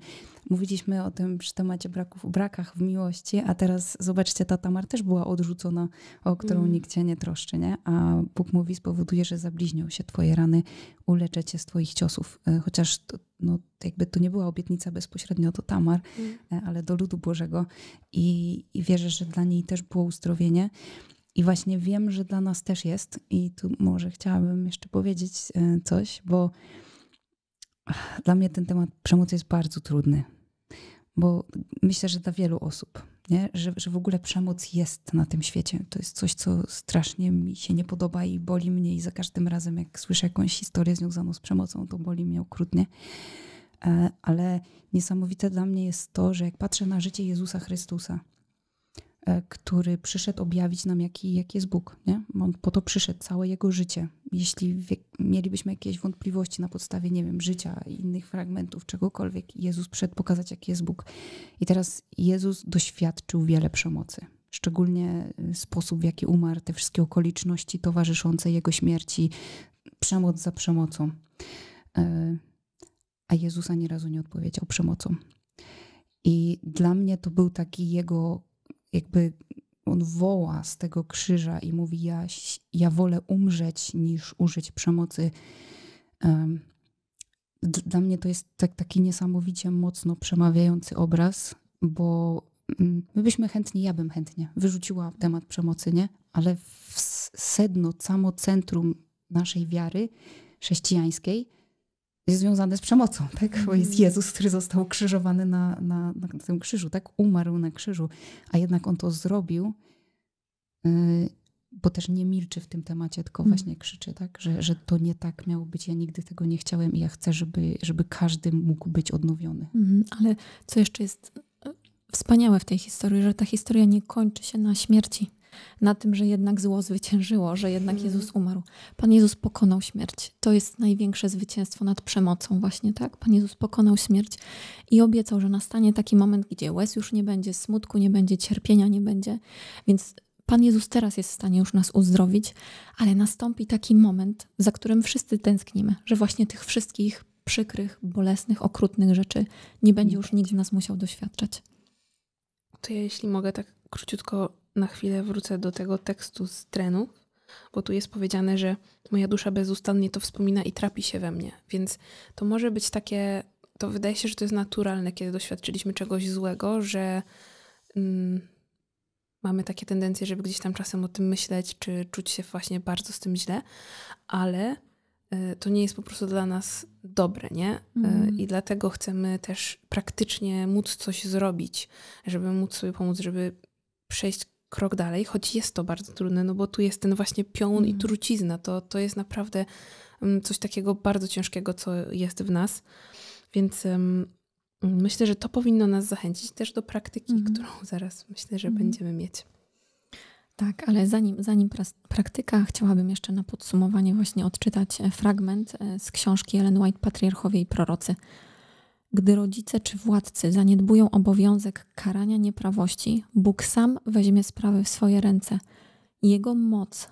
Mówiliśmy o tym przy temacie braków, brakach w miłości, a teraz zobaczcie, ta Tamar też była odrzucona, o którą mm. nikt się nie troszczy, nie? A Bóg mówi, spowoduje, że zabliźnią się twoje rany, uleczę cię z twoich ciosów. E, chociaż to, no, jakby to nie była obietnica bezpośrednio do Tamar, mm. E, ale do ludu Bożego I, i wierzę, że dla niej też było uzdrowienie. I właśnie wiem, że dla nas też jest, i tu może chciałabym jeszcze powiedzieć e, coś, bo dla mnie ten temat przemocy jest bardzo trudny, bo myślę, że dla wielu osób, nie? Że, że w ogóle przemoc jest na tym świecie. To jest coś, co strasznie mi się nie podoba i boli mnie, i za każdym razem, jak słyszę jakąś historię związaną z przemocą, to boli mnie okrutnie. E, ale niesamowite dla mnie jest to, że jak patrzę na życie Jezusa Chrystusa, E, który przyszedł objawić nam, jaki, jaki jest Bóg. Nie? On po to przyszedł, całe jego życie. Jeśli wie, mielibyśmy jakieś wątpliwości na podstawie, nie wiem, życia, innych fragmentów, czegokolwiek, Jezus przyszedł pokazać, jaki jest Bóg. I teraz Jezus doświadczył wiele przemocy. Szczególnie y, sposób, w jaki umarł, te wszystkie okoliczności towarzyszące jego śmierci, przemoc za przemocą. E, a Jezus ani razu nie odpowiedział przemocą. I dla mnie to był taki jego jakby on woła z tego krzyża i mówi: Ja, ja wolę umrzeć niż użyć przemocy. Dla mnie to jest tak, taki niesamowicie mocno przemawiający obraz, bo mm, my byśmy chętnie, ja bym chętnie wyrzuciła temat przemocy, nie? Ale w sedno, samo centrum naszej wiary chrześcijańskiej jest związane z przemocą, tak? Bo jest mhm. Jezus, który został ukrzyżowany na, na, na tym krzyżu, tak? Umarł na krzyżu, a jednak on to zrobił, y, bo też nie milczy w tym temacie, tylko mhm. właśnie krzyczy, tak? Że, że to nie tak miało być, ja nigdy tego nie chciałem i ja chcę, żeby, żeby każdy mógł być odnowiony. Mhm, ale co jeszcze jest y, wspaniałe w tej historii, że ta historia nie kończy się na śmierci na tym, że jednak zło zwyciężyło, że jednak mhm. Jezus umarł. Pan Jezus pokonał śmierć. To jest największe zwycięstwo nad przemocą, właśnie tak? Pan Jezus pokonał śmierć i obiecał, że nastanie taki moment, gdzie łez już nie będzie, smutku nie będzie, cierpienia nie będzie. Więc Pan Jezus teraz jest w stanie już nas uzdrowić, ale nastąpi taki moment, za którym wszyscy tęsknimy, że właśnie tych wszystkich przykrych, bolesnych, okrutnych rzeczy nie będzie już nikt z nas musiał doświadczać. To ja, jeśli mogę tak króciutko na chwilę wrócę do tego tekstu z trenów, bo tu jest powiedziane, że moja dusza bezustannie to wspomina i trapi się we mnie. Więc to może być takie, to wydaje się, że to jest naturalne, kiedy doświadczyliśmy czegoś złego, że mm, mamy takie tendencje, żeby gdzieś tam czasem o tym myśleć, czy czuć się właśnie bardzo z tym źle, ale y, to nie jest po prostu dla nas dobre, nie? Mm. Y, I dlatego chcemy też praktycznie móc coś zrobić, żeby móc sobie pomóc, żeby przejść krok dalej, choć jest to bardzo trudne, no bo tu jest ten właśnie pion mm. i mhm. trucizna. To, to jest naprawdę mm, coś takiego bardzo ciężkiego, co jest w nas. Więc um, myślę, że to powinno nas zachęcić też do praktyki, mm. którą zaraz myślę, że mm. będziemy mieć. Tak, ale zanim, zanim praktyka, chciałabym jeszcze na podsumowanie właśnie odczytać e, fragment e, z książki Ellen White Patriarchowie i prorocy. Gdy rodzice czy władcy zaniedbują obowiązek karania nieprawości, Bóg sam weźmie sprawy w swoje ręce. Jego moc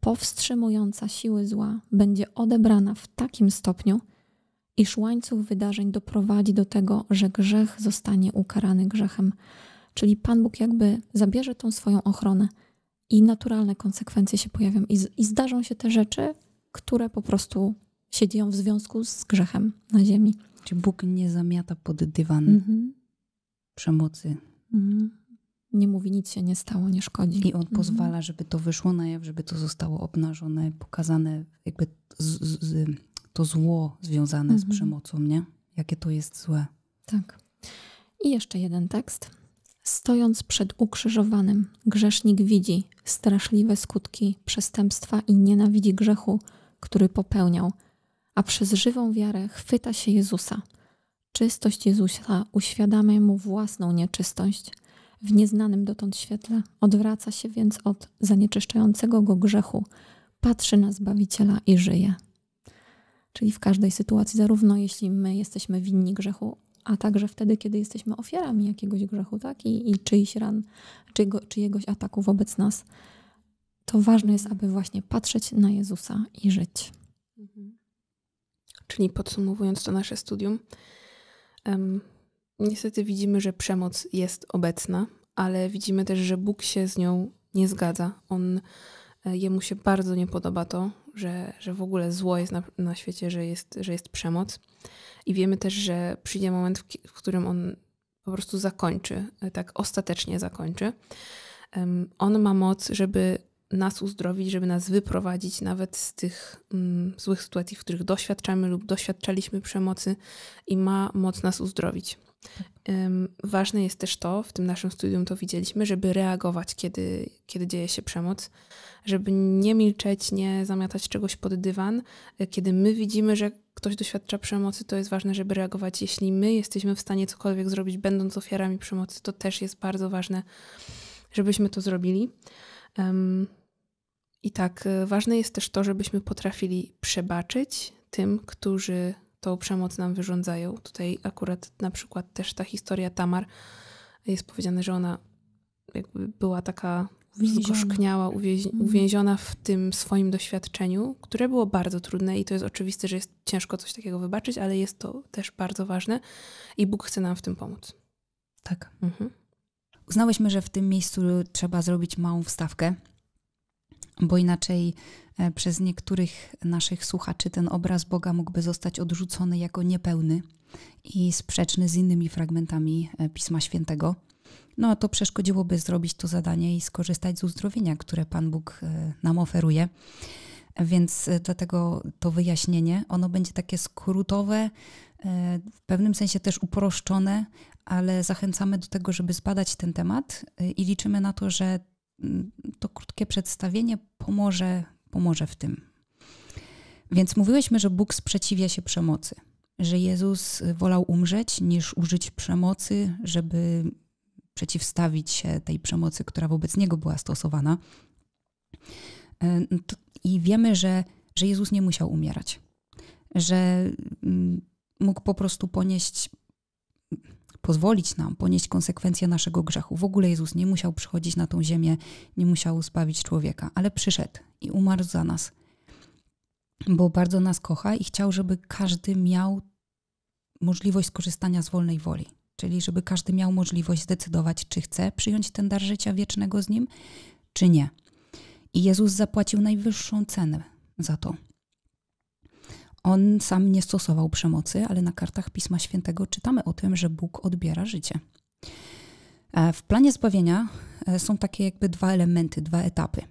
powstrzymująca siły zła będzie odebrana w takim stopniu, iż łańcuch wydarzeń doprowadzi do tego, że grzech zostanie ukarany grzechem. Czyli Pan Bóg jakby zabierze tą swoją ochronę i naturalne konsekwencje się pojawią i, z, i zdarzą się te rzeczy, które po prostu się dzieją w związku z grzechem na ziemi. Czy Bóg nie zamiata pod dywan mm-hmm. przemocy? Mm-hmm. Nie mówi, nic się nie stało, nie szkodzi. I on mm-hmm. pozwala, żeby to wyszło na jaw, żeby to zostało obnażone, pokazane, jakby z, z, z, to zło związane z mhm. przemocą, nie? Jakie to jest złe. Tak. I jeszcze jeden tekst. Stojąc przed ukrzyżowanym, grzesznik widzi straszliwe skutki przestępstwa i nienawidzi grzechu, który popełniał – a przez żywą wiarę chwyta się Jezusa. Czystość Jezusa uświadamia mu własną nieczystość w nieznanym dotąd świetle, odwraca się więc od zanieczyszczającego go grzechu, patrzy na Zbawiciela i żyje. Czyli w każdej sytuacji, zarówno jeśli my jesteśmy winni grzechu, a także wtedy, kiedy jesteśmy ofiarami jakiegoś grzechu, tak? I, i ran, czyjego, czyjegoś ataku wobec nas, to ważne jest, aby właśnie patrzeć na Jezusa i żyć. Mhm. Czyli podsumowując to nasze studium, um, niestety widzimy, że przemoc jest obecna, ale widzimy też, że Bóg się z nią nie zgadza. On e, jemu się bardzo nie podoba to, że, że w ogóle zło jest na, na świecie, że jest, że jest przemoc. I wiemy też, że przyjdzie moment, w, w którym on po prostu zakończy, e, tak ostatecznie zakończy. Um, on ma moc, żeby nas uzdrowić, żeby nas wyprowadzić nawet z tych mm, złych sytuacji, w których doświadczamy lub doświadczaliśmy przemocy i ma moc nas uzdrowić. Um, ważne jest też to, w tym naszym studium to widzieliśmy, żeby reagować, kiedy, kiedy dzieje się przemoc, żeby nie milczeć, nie zamiatać czegoś pod dywan. E, kiedy my widzimy, że ktoś doświadcza przemocy, to jest ważne, żeby reagować. Jeśli my jesteśmy w stanie cokolwiek zrobić, będąc ofiarami przemocy, to też jest bardzo ważne, żebyśmy to zrobili. Um, i tak, y, ważne jest też to, żebyśmy potrafili przebaczyć tym, którzy tą przemoc nam wyrządzają. Tutaj akurat na przykład też ta historia Tamar jest powiedziane, że ona była taka zgorzkniała, mhm. uwięziona w tym swoim doświadczeniu, które było bardzo trudne i to jest oczywiste, że jest ciężko coś takiego wybaczyć, ale jest to też bardzo ważne i Bóg chce nam w tym pomóc. Tak. Mhm. Uznałyśmy, że w tym miejscu trzeba zrobić małą wstawkę bo inaczej e, przez niektórych naszych słuchaczy ten obraz Boga mógłby zostać odrzucony jako niepełny i sprzeczny z innymi fragmentami e, Pisma Świętego. No a to przeszkodziłoby zrobić to zadanie i skorzystać z uzdrowienia, które Pan Bóg e, nam oferuje. Więc dlatego to wyjaśnienie, ono będzie takie skrótowe, w pewnym sensie też uproszczone, ale zachęcamy do tego, żeby zbadać ten temat i liczymy na to, że Mm, to krótkie przedstawienie pomoże, pomoże w tym. Więc mówiłyśmy, że Bóg sprzeciwia się przemocy, że Jezus wolał umrzeć niż użyć przemocy, żeby przeciwstawić się tej przemocy, która wobec niego była stosowana. Y, I wiemy, że, że Jezus nie musiał umierać, że mm, mógł po prostu ponieść pozwolić nam ponieść konsekwencje naszego grzechu. W ogóle Jezus nie musiał przychodzić na tą ziemię, nie musiał zbawić człowieka, ale przyszedł i umarł za nas, bo bardzo nas kocha i chciał, żeby każdy miał możliwość skorzystania z wolnej woli. Czyli, żeby każdy miał możliwość zdecydować, czy chce przyjąć ten dar życia wiecznego z nim, czy nie. I Jezus zapłacił najwyższą cenę za to. On sam nie stosował przemocy, ale na kartach Pisma Świętego czytamy o tym, że Bóg odbiera życie. E, w planie zbawienia e, są takie jakby dwa elementy, dwa etapy.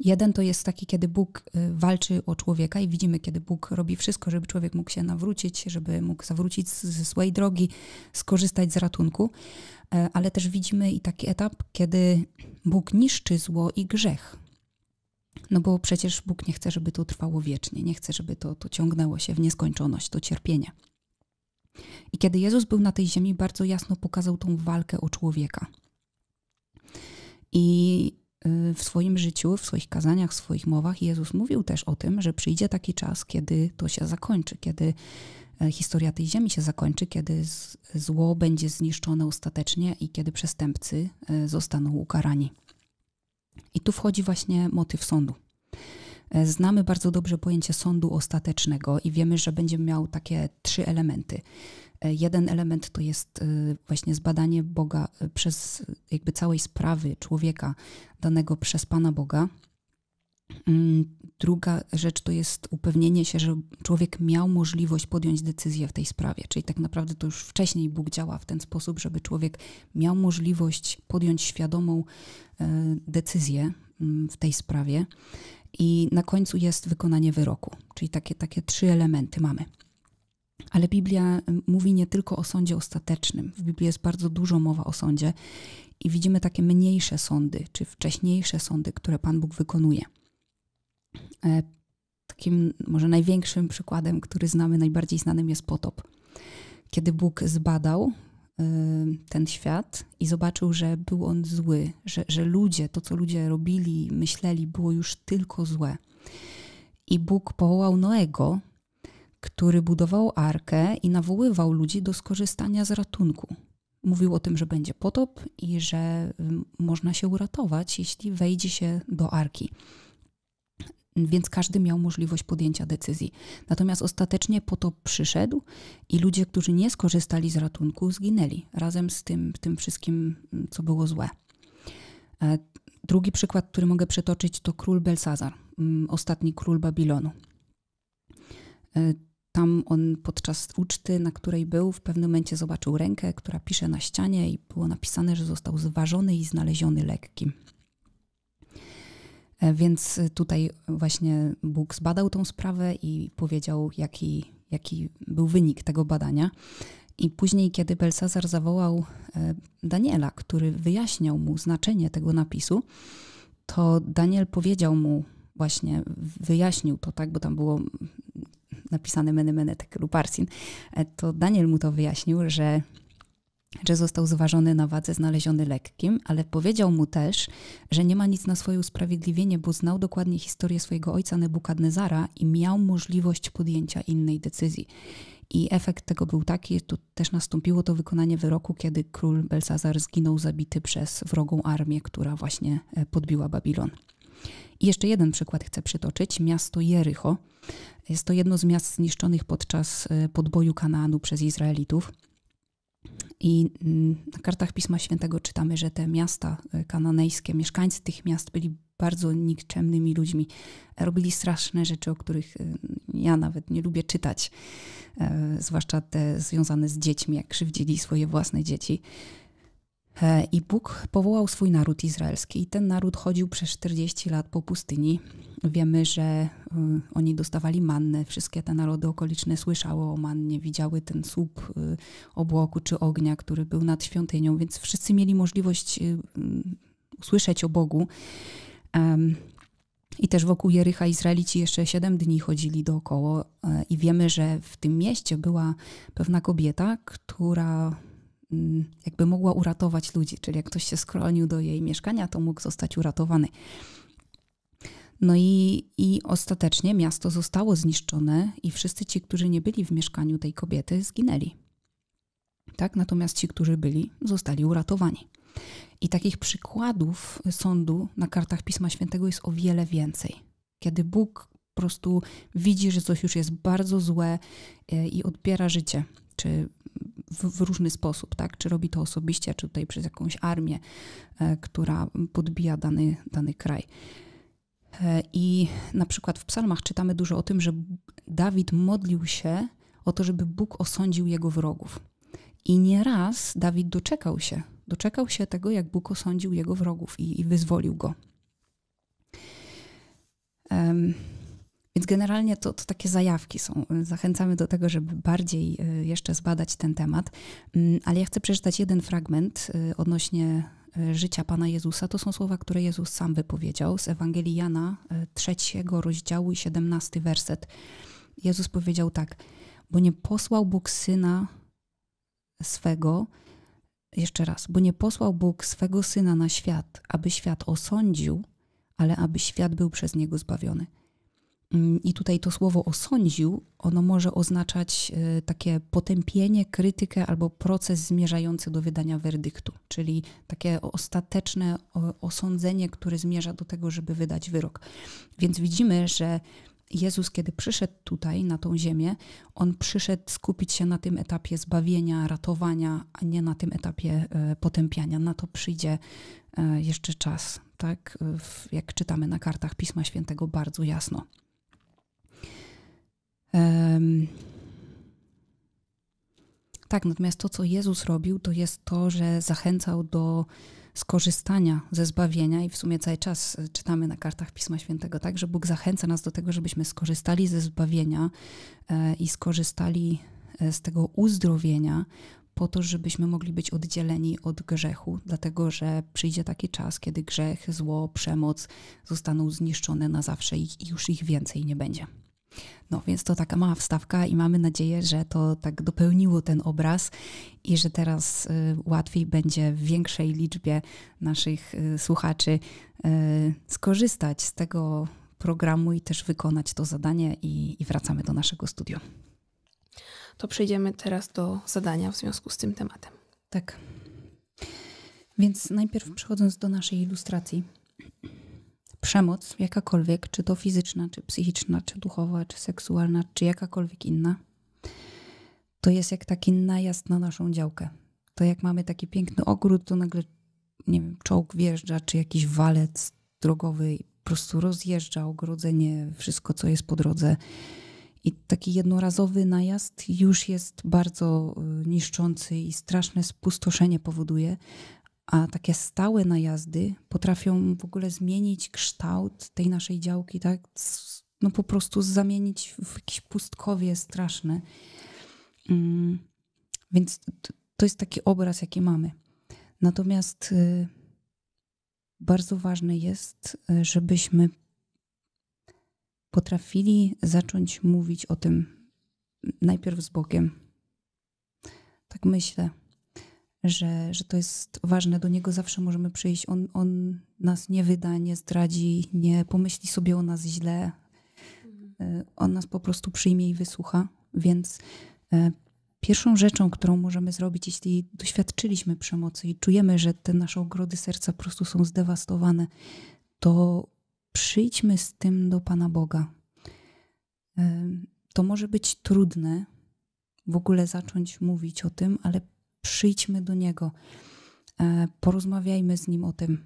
Jeden to jest taki, kiedy Bóg e, walczy o człowieka i widzimy, kiedy Bóg robi wszystko, żeby człowiek mógł się nawrócić, żeby mógł zawrócić ze złej drogi, skorzystać z ratunku, ale też widzimy i taki etap, kiedy Bóg niszczy zło i grzech. No bo przecież Bóg nie chce, żeby to trwało wiecznie, nie chce, żeby to, to ciągnęło się w nieskończoność, to cierpienie. I kiedy Jezus był na tej ziemi, bardzo jasno pokazał tą walkę o człowieka. I y, w swoim życiu, w swoich kazaniach, w swoich mowach Jezus mówił też o tym, że przyjdzie taki czas, kiedy to się zakończy, kiedy e, historia tej ziemi się zakończy, kiedy zło będzie zniszczone ostatecznie i kiedy przestępcy e, zostaną ukarani. I tu wchodzi właśnie motyw sądu. E, znamy bardzo dobrze pojęcie sądu ostatecznego i wiemy, że będzie miał takie trzy elementy. E, jeden element to jest e, właśnie zbadanie Boga przez jakby całej sprawy człowieka danego przez Pana Boga, Mm, druga rzecz to jest upewnienie się, że człowiek miał możliwość podjąć decyzję w tej sprawie, czyli tak naprawdę to już wcześniej Bóg działa w ten sposób, żeby człowiek miał możliwość podjąć świadomą e, decyzję mm, w tej sprawie. I na końcu jest wykonanie wyroku, czyli takie, takie trzy elementy mamy. Ale Biblia mm, mówi nie tylko o sądzie ostatecznym. W Biblii jest bardzo dużo mowa o sądzie i widzimy takie mniejsze sądy, czy wcześniejsze sądy, które Pan Bóg wykonuje. E, takim może największym przykładem, który znamy, najbardziej znanym jest potop. Kiedy Bóg zbadał e, ten świat i zobaczył, że był on zły, że, że ludzie, to co ludzie robili, myśleli, było już tylko złe. I Bóg powołał Noego, który budował arkę i nawoływał ludzi do skorzystania z ratunku. Mówił o tym, że będzie potop i że można się uratować, jeśli wejdzie się do arki więc każdy miał możliwość podjęcia decyzji. Natomiast ostatecznie po to przyszedł i ludzie, którzy nie skorzystali z ratunku, zginęli razem z tym, tym wszystkim, mm, co było złe. E, drugi przykład, który mogę przytoczyć, to król Belsazar, mm, ostatni król Babilonu. E, tam on podczas uczty, na której był, w pewnym momencie zobaczył rękę, która pisze na ścianie i było napisane, że został zważony i znaleziony lekkim. E, więc tutaj właśnie Bóg zbadał tą sprawę i powiedział, jaki, jaki był wynik tego badania. I później, kiedy Belsazar zawołał e, Daniela, który wyjaśniał mu znaczenie tego napisu, to Daniel powiedział mu, właśnie wyjaśnił to, tak, bo tam było napisane menemenetek luparsin, e, to Daniel mu to wyjaśnił, że że został zważony na wadze, znaleziony lekkim, ale powiedział mu też, że nie ma nic na swoje usprawiedliwienie, bo znał dokładnie historię swojego ojca Nebukadnezara i miał możliwość podjęcia innej decyzji. I efekt tego był taki, tu też nastąpiło to wykonanie wyroku, kiedy król Belsazar zginął zabity przez wrogą armię, która właśnie e, podbiła Babilon. I jeszcze jeden przykład chcę przytoczyć, miasto Jericho. Jest to jedno z miast zniszczonych podczas e, podboju Kanaanu przez Izraelitów. I mm, na kartach Pisma Świętego czytamy, że te miasta y, kananejskie, mieszkańcy tych miast byli bardzo nikczemnymi ludźmi. Robili straszne rzeczy, o których y, ja nawet nie lubię czytać, e, zwłaszcza te związane z dziećmi, jak krzywdzili swoje własne dzieci. E, I Bóg powołał swój naród izraelski i ten naród chodził przez 40 lat po pustyni. Wiemy, że y, oni dostawali mannę, wszystkie te narody okoliczne słyszały o mannie, widziały ten słup y, obłoku czy ognia, który był nad świątynią, więc wszyscy mieli możliwość y, mm, usłyszeć o Bogu. I też wokół Jericha Izraelici jeszcze 7 dni chodzili dookoło e, i wiemy, że w tym mieście była pewna kobieta, która Mm, jakby mogła uratować ludzi, czyli jak ktoś się skronił do jej mieszkania, to mógł zostać uratowany. No i, i ostatecznie miasto zostało zniszczone i wszyscy ci, którzy nie byli w mieszkaniu tej kobiety, zginęli. Tak? Natomiast ci, którzy byli, zostali uratowani. I takich przykładów sądu na kartach Pisma Świętego jest o wiele więcej. Kiedy Bóg po prostu widzi, że coś już jest bardzo złe e, i odbiera życie czy w, w, różny sposób, tak? Czy robi to osobiście, czy tutaj przez jakąś armię, e, która podbija dany, dany kraj. E, I na przykład w psalmach czytamy dużo o tym, że Dawid modlił się o to, żeby Bóg osądził jego wrogów. I nieraz Dawid doczekał się, doczekał się tego, jak Bóg osądził jego wrogów i, i wyzwolił go. Um, więc generalnie to, to takie zajawki są. Zachęcamy do tego, żeby bardziej y, jeszcze zbadać ten temat. Mm, ale ja chcę przeczytać jeden fragment y, odnośnie y, życia Pana Jezusa, to są słowa, które Jezus sam wypowiedział z Ewangelii Jana, trzeciego rozdziału i siedemnasty werset. Jezus powiedział tak, bo nie posłał Bóg Syna swego, jeszcze raz, bo nie posłał Bóg swego Syna na świat, aby świat osądził, ale aby świat był przez Niego zbawiony. Mm, I tutaj to słowo osądził, ono może oznaczać e, takie potępienie, krytykę albo proces zmierzający do wydania werdyktu, czyli takie ostateczne osądzenie, które zmierza do tego, żeby wydać wyrok. Więc widzimy, że Jezus, kiedy przyszedł tutaj na tą ziemię, on przyszedł skupić się na tym etapie zbawienia, ratowania, a nie na tym etapie e, potępiania. Na to przyjdzie e, jeszcze czas, tak? Jak czytamy na kartach Pisma Świętego bardzo jasno. Um, tak, natomiast to, co Jezus robił, to jest to, że zachęcał do skorzystania ze zbawienia i w sumie cały czas czytamy na kartach Pisma Świętego, tak, że Bóg zachęca nas do tego, żebyśmy skorzystali ze zbawienia e, i skorzystali e, z tego uzdrowienia, po to, żebyśmy mogli być oddzieleni od grzechu, dlatego że przyjdzie taki czas, kiedy grzech, zło, przemoc zostaną zniszczone na zawsze i już ich więcej nie będzie. No więc to taka mała wstawka i mamy nadzieję, że to tak dopełniło ten obraz i że teraz y, łatwiej będzie w większej liczbie naszych y, słuchaczy y, skorzystać z tego programu i też wykonać to zadanie i, i wracamy do naszego studio. To przejdziemy teraz do zadania w związku z tym tematem. Tak. Więc najpierw przechodząc do naszej ilustracji przemoc jakakolwiek, czy to fizyczna, czy psychiczna, czy duchowa, czy seksualna, czy jakakolwiek inna, to jest jak taki najazd na naszą działkę. To jak mamy taki piękny ogród, to nagle, nie wiem, czołg wjeżdża, czy jakiś walec drogowy po prostu rozjeżdża ogrodzenie, wszystko, co jest po drodze. I taki jednorazowy najazd już jest bardzo y, niszczący i straszne spustoszenie powoduje, a takie stałe najazdy potrafią w ogóle zmienić kształt tej naszej działki, tak? No po prostu zamienić w jakieś pustkowie straszne. Mm, więc to jest taki obraz, jaki mamy. Natomiast y, bardzo ważne jest, y, żebyśmy potrafili zacząć mówić o tym najpierw z Bogiem. Tak myślę, że, że to jest ważne, do niego zawsze możemy przyjść. On, on nas nie wyda, nie zdradzi, nie pomyśli sobie o nas źle. E, on nas po prostu przyjmie i wysłucha. Więc e, pierwszą rzeczą, którą możemy zrobić, jeśli doświadczyliśmy przemocy i czujemy, że te nasze ogrody serca po prostu są zdewastowane, to przyjdźmy z tym do Pana Boga. E, to może być trudne w ogóle zacząć mówić o tym, ale Przyjdźmy do Niego, e, porozmawiajmy z Nim o tym.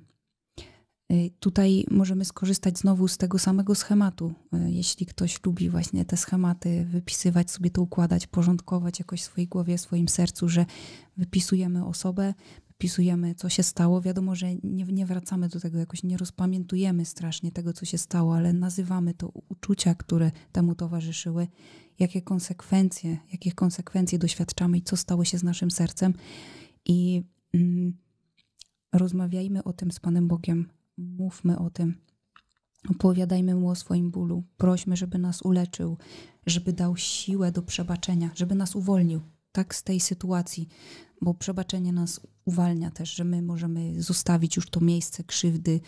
E, tutaj możemy skorzystać znowu z tego samego schematu. E, jeśli ktoś lubi właśnie te schematy wypisywać, sobie to układać, porządkować jakoś w swojej głowie, w swoim sercu, że wypisujemy osobę, wpisujemy, co się stało. Wiadomo, że nie, nie wracamy do tego, jakoś nie rozpamiętujemy strasznie tego, co się stało, ale nazywamy to uczucia, które temu towarzyszyły, jakie konsekwencje, jakie konsekwencje doświadczamy i co stało się z naszym sercem. I mm, rozmawiajmy o tym z Panem Bogiem, mówmy o tym. Opowiadajmy mu o swoim bólu, prośmy, żeby nas uleczył, żeby dał siłę do przebaczenia, żeby nas uwolnił tak z tej sytuacji, bo przebaczenie nas uwalnia też, że my możemy zostawić już to miejsce krzywdy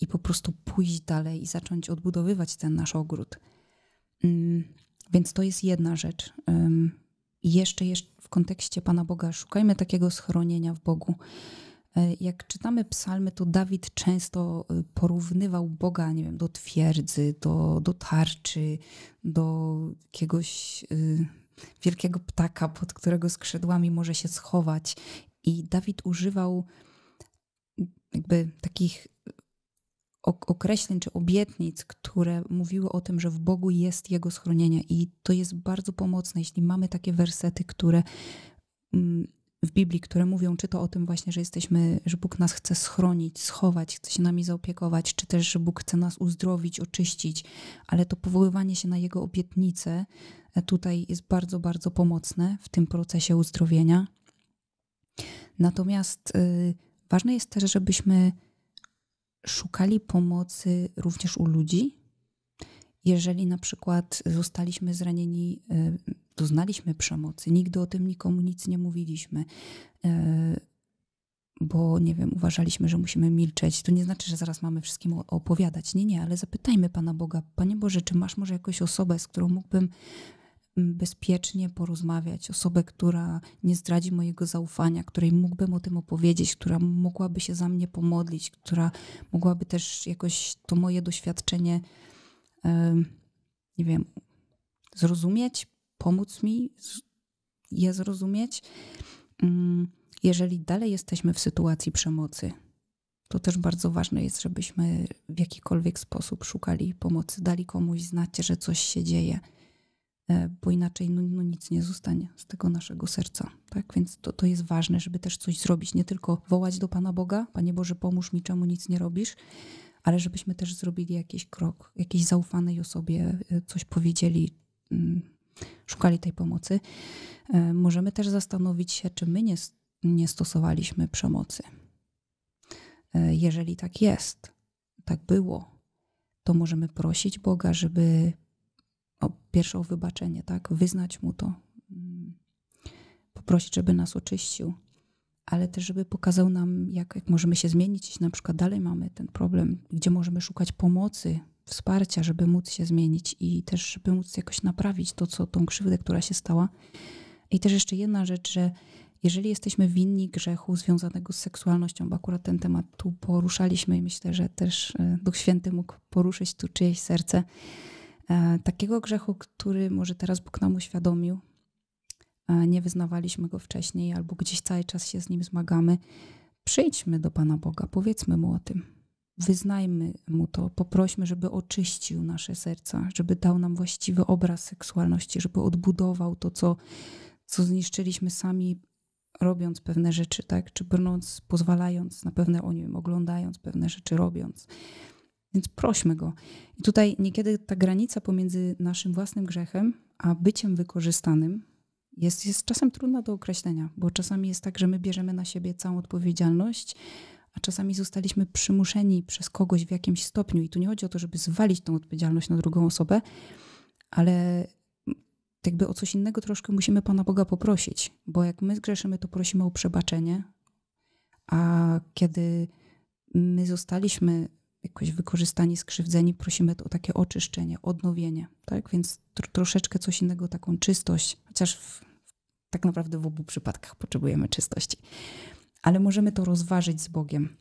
i po prostu pójść dalej i zacząć odbudowywać ten nasz ogród. Mm, więc to jest jedna rzecz. I jeszcze, jeszcze w kontekście Pana Boga szukajmy takiego schronienia w Bogu. E, jak czytamy psalmy, to Dawid często y, porównywał Boga, nie wiem, do twierdzy, do, do tarczy, do jakiegoś y, wielkiego ptaka, pod którego skrzydłami może się schować. I Dawid używał jakby takich określeń czy obietnic, które mówiły o tym, że w Bogu jest jego schronienie. I to jest bardzo pomocne, jeśli mamy takie wersety, które mm, w Biblii, które mówią czy to o tym właśnie, że jesteśmy, że Bóg nas chce schronić, schować, chce się nami zaopiekować, czy też, że Bóg chce nas uzdrowić, oczyścić, ale to powoływanie się na Jego obietnice e, tutaj jest bardzo, bardzo pomocne w tym procesie uzdrowienia. Natomiast y, ważne jest też, żebyśmy szukali pomocy również u ludzi. Jeżeli na przykład zostaliśmy zranieni, y, doznaliśmy przemocy, nigdy o tym nikomu nic nie mówiliśmy, y, bo nie wiem, uważaliśmy, że musimy milczeć. To nie znaczy, że zaraz mamy wszystkim opowiadać. Nie, nie, ale zapytajmy Pana Boga, Panie Boże, czy masz może jakąś osobę, z którą mógłbym bezpiecznie porozmawiać, osobę, która nie zdradzi mojego zaufania, której mógłbym o tym opowiedzieć, która mogłaby się za mnie pomodlić, która mogłaby też jakoś to moje doświadczenie, nie wiem, zrozumieć, pomóc mi je zrozumieć. Mm, jeżeli dalej jesteśmy w sytuacji przemocy, to też bardzo ważne jest, żebyśmy w jakikolwiek sposób szukali pomocy, dali komuś znać, że coś się dzieje E, bo inaczej no, no, nic nie zostanie z tego naszego serca. Tak więc to, to jest ważne, żeby też coś zrobić, nie tylko wołać do Pana Boga, Panie Boże, pomóż mi, czemu nic nie robisz, ale żebyśmy też zrobili jakiś krok, jakiejś zaufanej osobie e, coś powiedzieli, mm, szukali tej pomocy. E, możemy też zastanowić się, czy my nie, nie stosowaliśmy przemocy. Jeżeli tak jest, tak było, to możemy prosić Boga, żeby o, pierwsze o wybaczenie, tak? Wyznać mu to, mm. poprosić, żeby nas oczyścił, ale też, żeby pokazał nam, jak, jak możemy się zmienić, jeśli na przykład dalej mamy ten problem, gdzie możemy szukać pomocy, wsparcia, żeby móc się zmienić i też, żeby móc jakoś naprawić to, co tą krzywdę, która się stała. I też jeszcze jedna rzecz, że jeżeli jesteśmy winni grzechu związanego z seksualnością, bo akurat ten temat tu poruszaliśmy i myślę, że też e, Duch Święty mógł poruszyć tu czyjeś serce, E, takiego grzechu, który może teraz Bóg nam uświadomił. E, nie wyznawaliśmy go wcześniej, albo gdzieś cały czas się z nim zmagamy. Przyjdźmy do Pana Boga, powiedzmy mu o tym. Wyznajmy mu to, poprośmy, żeby oczyścił nasze serca, żeby dał nam właściwy obraz seksualności, żeby odbudował to, co, co zniszczyliśmy sami, robiąc pewne rzeczy, tak? Czy brnąc, pozwalając na pewne, o nim oglądając pewne rzeczy, robiąc. Więc prośmy go. I tutaj niekiedy ta granica pomiędzy naszym własnym grzechem a byciem wykorzystanym jest, jest czasem trudna do określenia, bo czasami jest tak, że my bierzemy na siebie całą odpowiedzialność, a czasami zostaliśmy przymuszeni przez kogoś w jakimś stopniu. I tu nie chodzi o to, żeby zwalić tą odpowiedzialność na drugą osobę, ale jakby o coś innego troszkę musimy Pana Boga poprosić, bo jak my zgrzeszymy, to prosimy o przebaczenie, a kiedy my zostaliśmy jakoś wykorzystani, skrzywdzeni, prosimy o takie oczyszczenie, odnowienie. Tak więc tr troszeczkę coś innego, taką czystość, chociaż w, tak naprawdę w obu przypadkach potrzebujemy czystości. Ale możemy to rozważyć z Bogiem.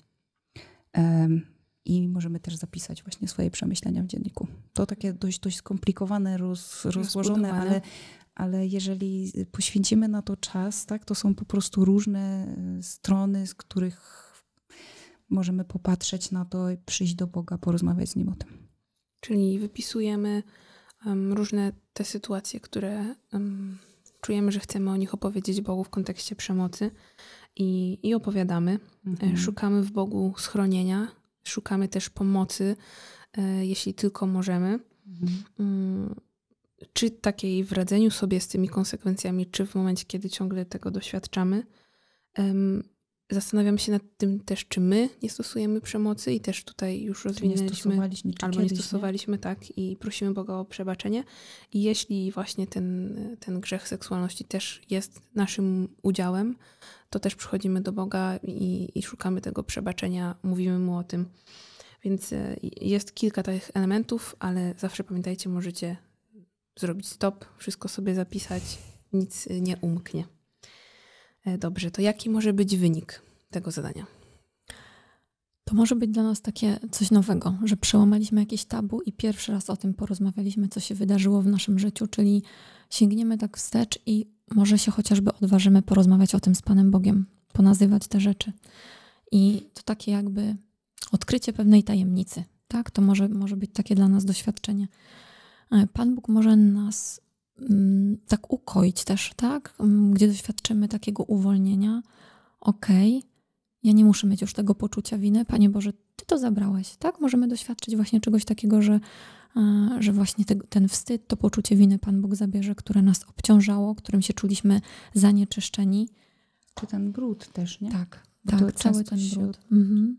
Um, i możemy też zapisać właśnie swoje przemyślenia w dzienniku. To takie dość, dość skomplikowane, roz, rozłożone, ale, ale jeżeli poświęcimy na to czas, tak, to są po prostu różne y, strony, z których możemy popatrzeć na to, i przyjść do Boga, porozmawiać z Nim o tym. Czyli wypisujemy um, różne te sytuacje, które um, czujemy, że chcemy o nich opowiedzieć Bogu w kontekście przemocy i, i opowiadamy. Mhm. Szukamy w Bogu schronienia, szukamy też pomocy, e, jeśli tylko możemy. Mhm. Mm, czy takiej w radzeniu sobie z tymi konsekwencjami, czy w momencie, kiedy ciągle tego doświadczamy. Zastanawiam się nad tym też, czy my nie stosujemy przemocy i też tutaj już rozwinęliśmy, nie albo kiedyś, nie stosowaliśmy, nie? tak, i prosimy Boga o przebaczenie. I jeśli właśnie ten, ten grzech seksualności też jest naszym udziałem, to też przychodzimy do Boga i, i szukamy tego przebaczenia, mówimy Mu o tym. Więc e, jest kilka takich elementów, ale zawsze pamiętajcie, możecie zrobić stop, wszystko sobie zapisać, nic e, nie umknie. E, dobrze, to jaki może być wynik tego zadania? To może być dla nas takie coś nowego, że przełamaliśmy jakiś tabu i pierwszy raz o tym porozmawialiśmy, co się wydarzyło w naszym życiu, czyli sięgniemy tak wstecz i może się chociażby odważymy porozmawiać o tym z Panem Bogiem, ponazywać te rzeczy. I to takie jakby odkrycie pewnej tajemnicy, tak? To może, może być takie dla nas doświadczenie. E, Pan Bóg może nas Mm, tak ukoić też, tak? Mm, gdzie doświadczymy takiego uwolnienia. Okej, okay, ja nie muszę mieć już tego poczucia winy. Panie Boże, Ty to zabrałeś, tak? Możemy doświadczyć właśnie czegoś takiego, że, e, że właśnie te, ten wstyd, to poczucie winy Pan Bóg zabierze, które nas obciążało, którym się czuliśmy zanieczyszczeni. Czy ten brud też, nie? Tak, tak, cały ten brud. Od... Mhm.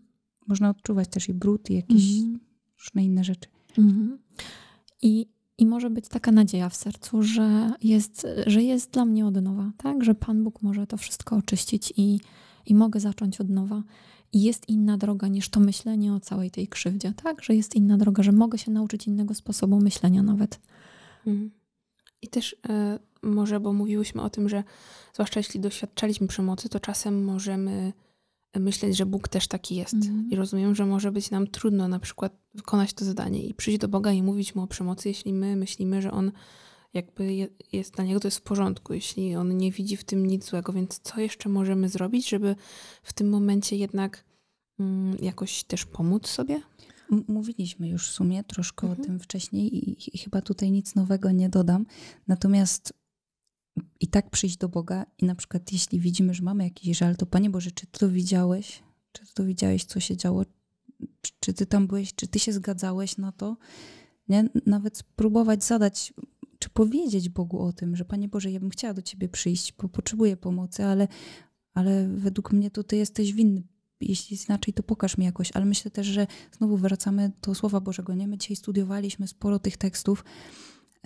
Można odczuwać też i brud, i jakieś mhm. różne inne rzeczy. Mhm. I i może być taka nadzieja w sercu, że jest, że jest dla mnie od nowa, tak? Że Pan Bóg może to wszystko oczyścić i, i mogę zacząć od nowa. I jest inna droga niż to myślenie o całej tej krzywdzie, tak? Że jest inna droga, że mogę się nauczyć innego sposobu myślenia nawet. Mhm. I też y, może, bo mówiłyśmy o tym, że zwłaszcza jeśli doświadczaliśmy przemocy, to czasem możemy myśleć, że Bóg też taki jest. Mhm. I rozumiem, że może być nam trudno na przykład wykonać to zadanie i przyjść do Boga i mówić mu o przemocy, jeśli my myślimy, że on jakby jest dla niego to jest w porządku, jeśli on nie widzi w tym nic złego. Więc co jeszcze możemy zrobić, żeby w tym momencie jednak mm, jakoś też pomóc sobie? mówiliśmy już w sumie troszkę mhm. o tym wcześniej i, i chyba tutaj nic nowego nie dodam. Natomiast i tak przyjść do Boga i na przykład jeśli widzimy, że mamy jakiś żal, to Panie Boże, czy Ty to widziałeś? Czy Ty to widziałeś, co się działo? Czy, czy Ty tam byłeś? Czy Ty się zgadzałeś na to? Nie? Nawet spróbować zadać, czy powiedzieć Bogu o tym, że Panie Boże, ja bym chciała do Ciebie przyjść, bo potrzebuję pomocy, ale, ale według mnie to Ty jesteś winny. Jeśli jest inaczej, to pokaż mi jakoś. Ale myślę też, że znowu wracamy do Słowa Bożego. Nie? My dzisiaj studiowaliśmy sporo tych tekstów,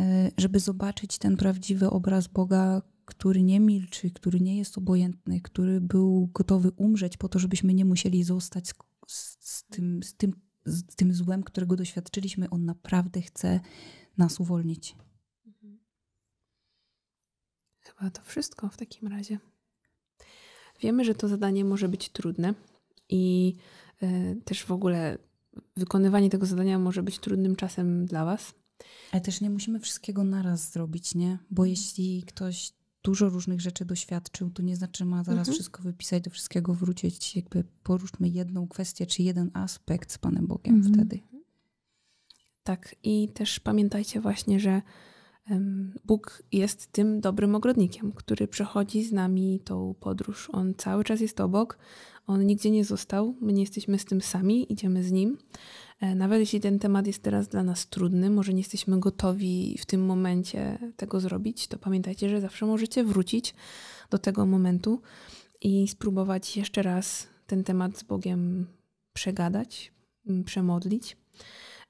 Y, żeby zobaczyć ten prawdziwy obraz Boga, który nie milczy, który nie jest obojętny, który był gotowy umrzeć po to, żebyśmy nie musieli zostać z, z, tym, z, tym, z tym złem, którego doświadczyliśmy. On naprawdę chce nas uwolnić. Mhm. Chyba to wszystko w takim razie. Wiemy, że to zadanie może być trudne i y, też w ogóle wykonywanie tego zadania może być trudnym czasem dla Was. Ale też nie musimy wszystkiego naraz zrobić, nie? Bo mhm. jeśli ktoś dużo różnych rzeczy doświadczył, to nie znaczy, że ma zaraz mhm. wszystko wypisać, do wszystkiego wrócić. Jakby poruszmy jedną kwestię czy jeden aspekt z Panem Bogiem mhm. wtedy. Tak, i też pamiętajcie właśnie, że Bóg jest tym dobrym ogrodnikiem, który przechodzi z nami tą podróż. On cały czas jest obok, on nigdzie nie został, my nie jesteśmy z tym sami, idziemy z nim. E, nawet jeśli ten temat jest teraz dla nas trudny, może nie jesteśmy gotowi w tym momencie tego zrobić, to pamiętajcie, że zawsze możecie wrócić do tego momentu i spróbować jeszcze raz ten temat z Bogiem przegadać, przemodlić.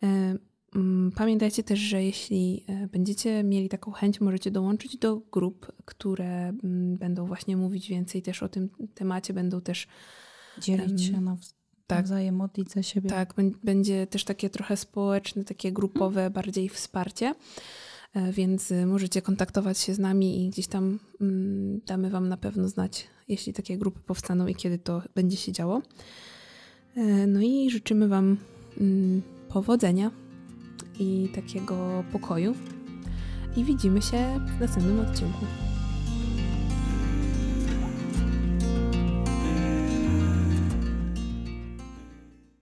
E, Mm, pamiętajcie też, że jeśli e, będziecie mieli taką chęć, możecie dołączyć do grup, które mm, będą właśnie mówić więcej też o tym temacie, będą też dzielić się na tak, nawzajem, modlić za siebie. Tak, będzie też takie trochę społeczne, takie grupowe bardziej wsparcie, e, więc y, możecie kontaktować się z nami i gdzieś tam mm, damy Wam na pewno znać, jeśli takie grupy powstaną i kiedy to będzie się działo. E, no i życzymy Wam powodzenia i takiego pokoju. I widzimy się w następnym odcinku.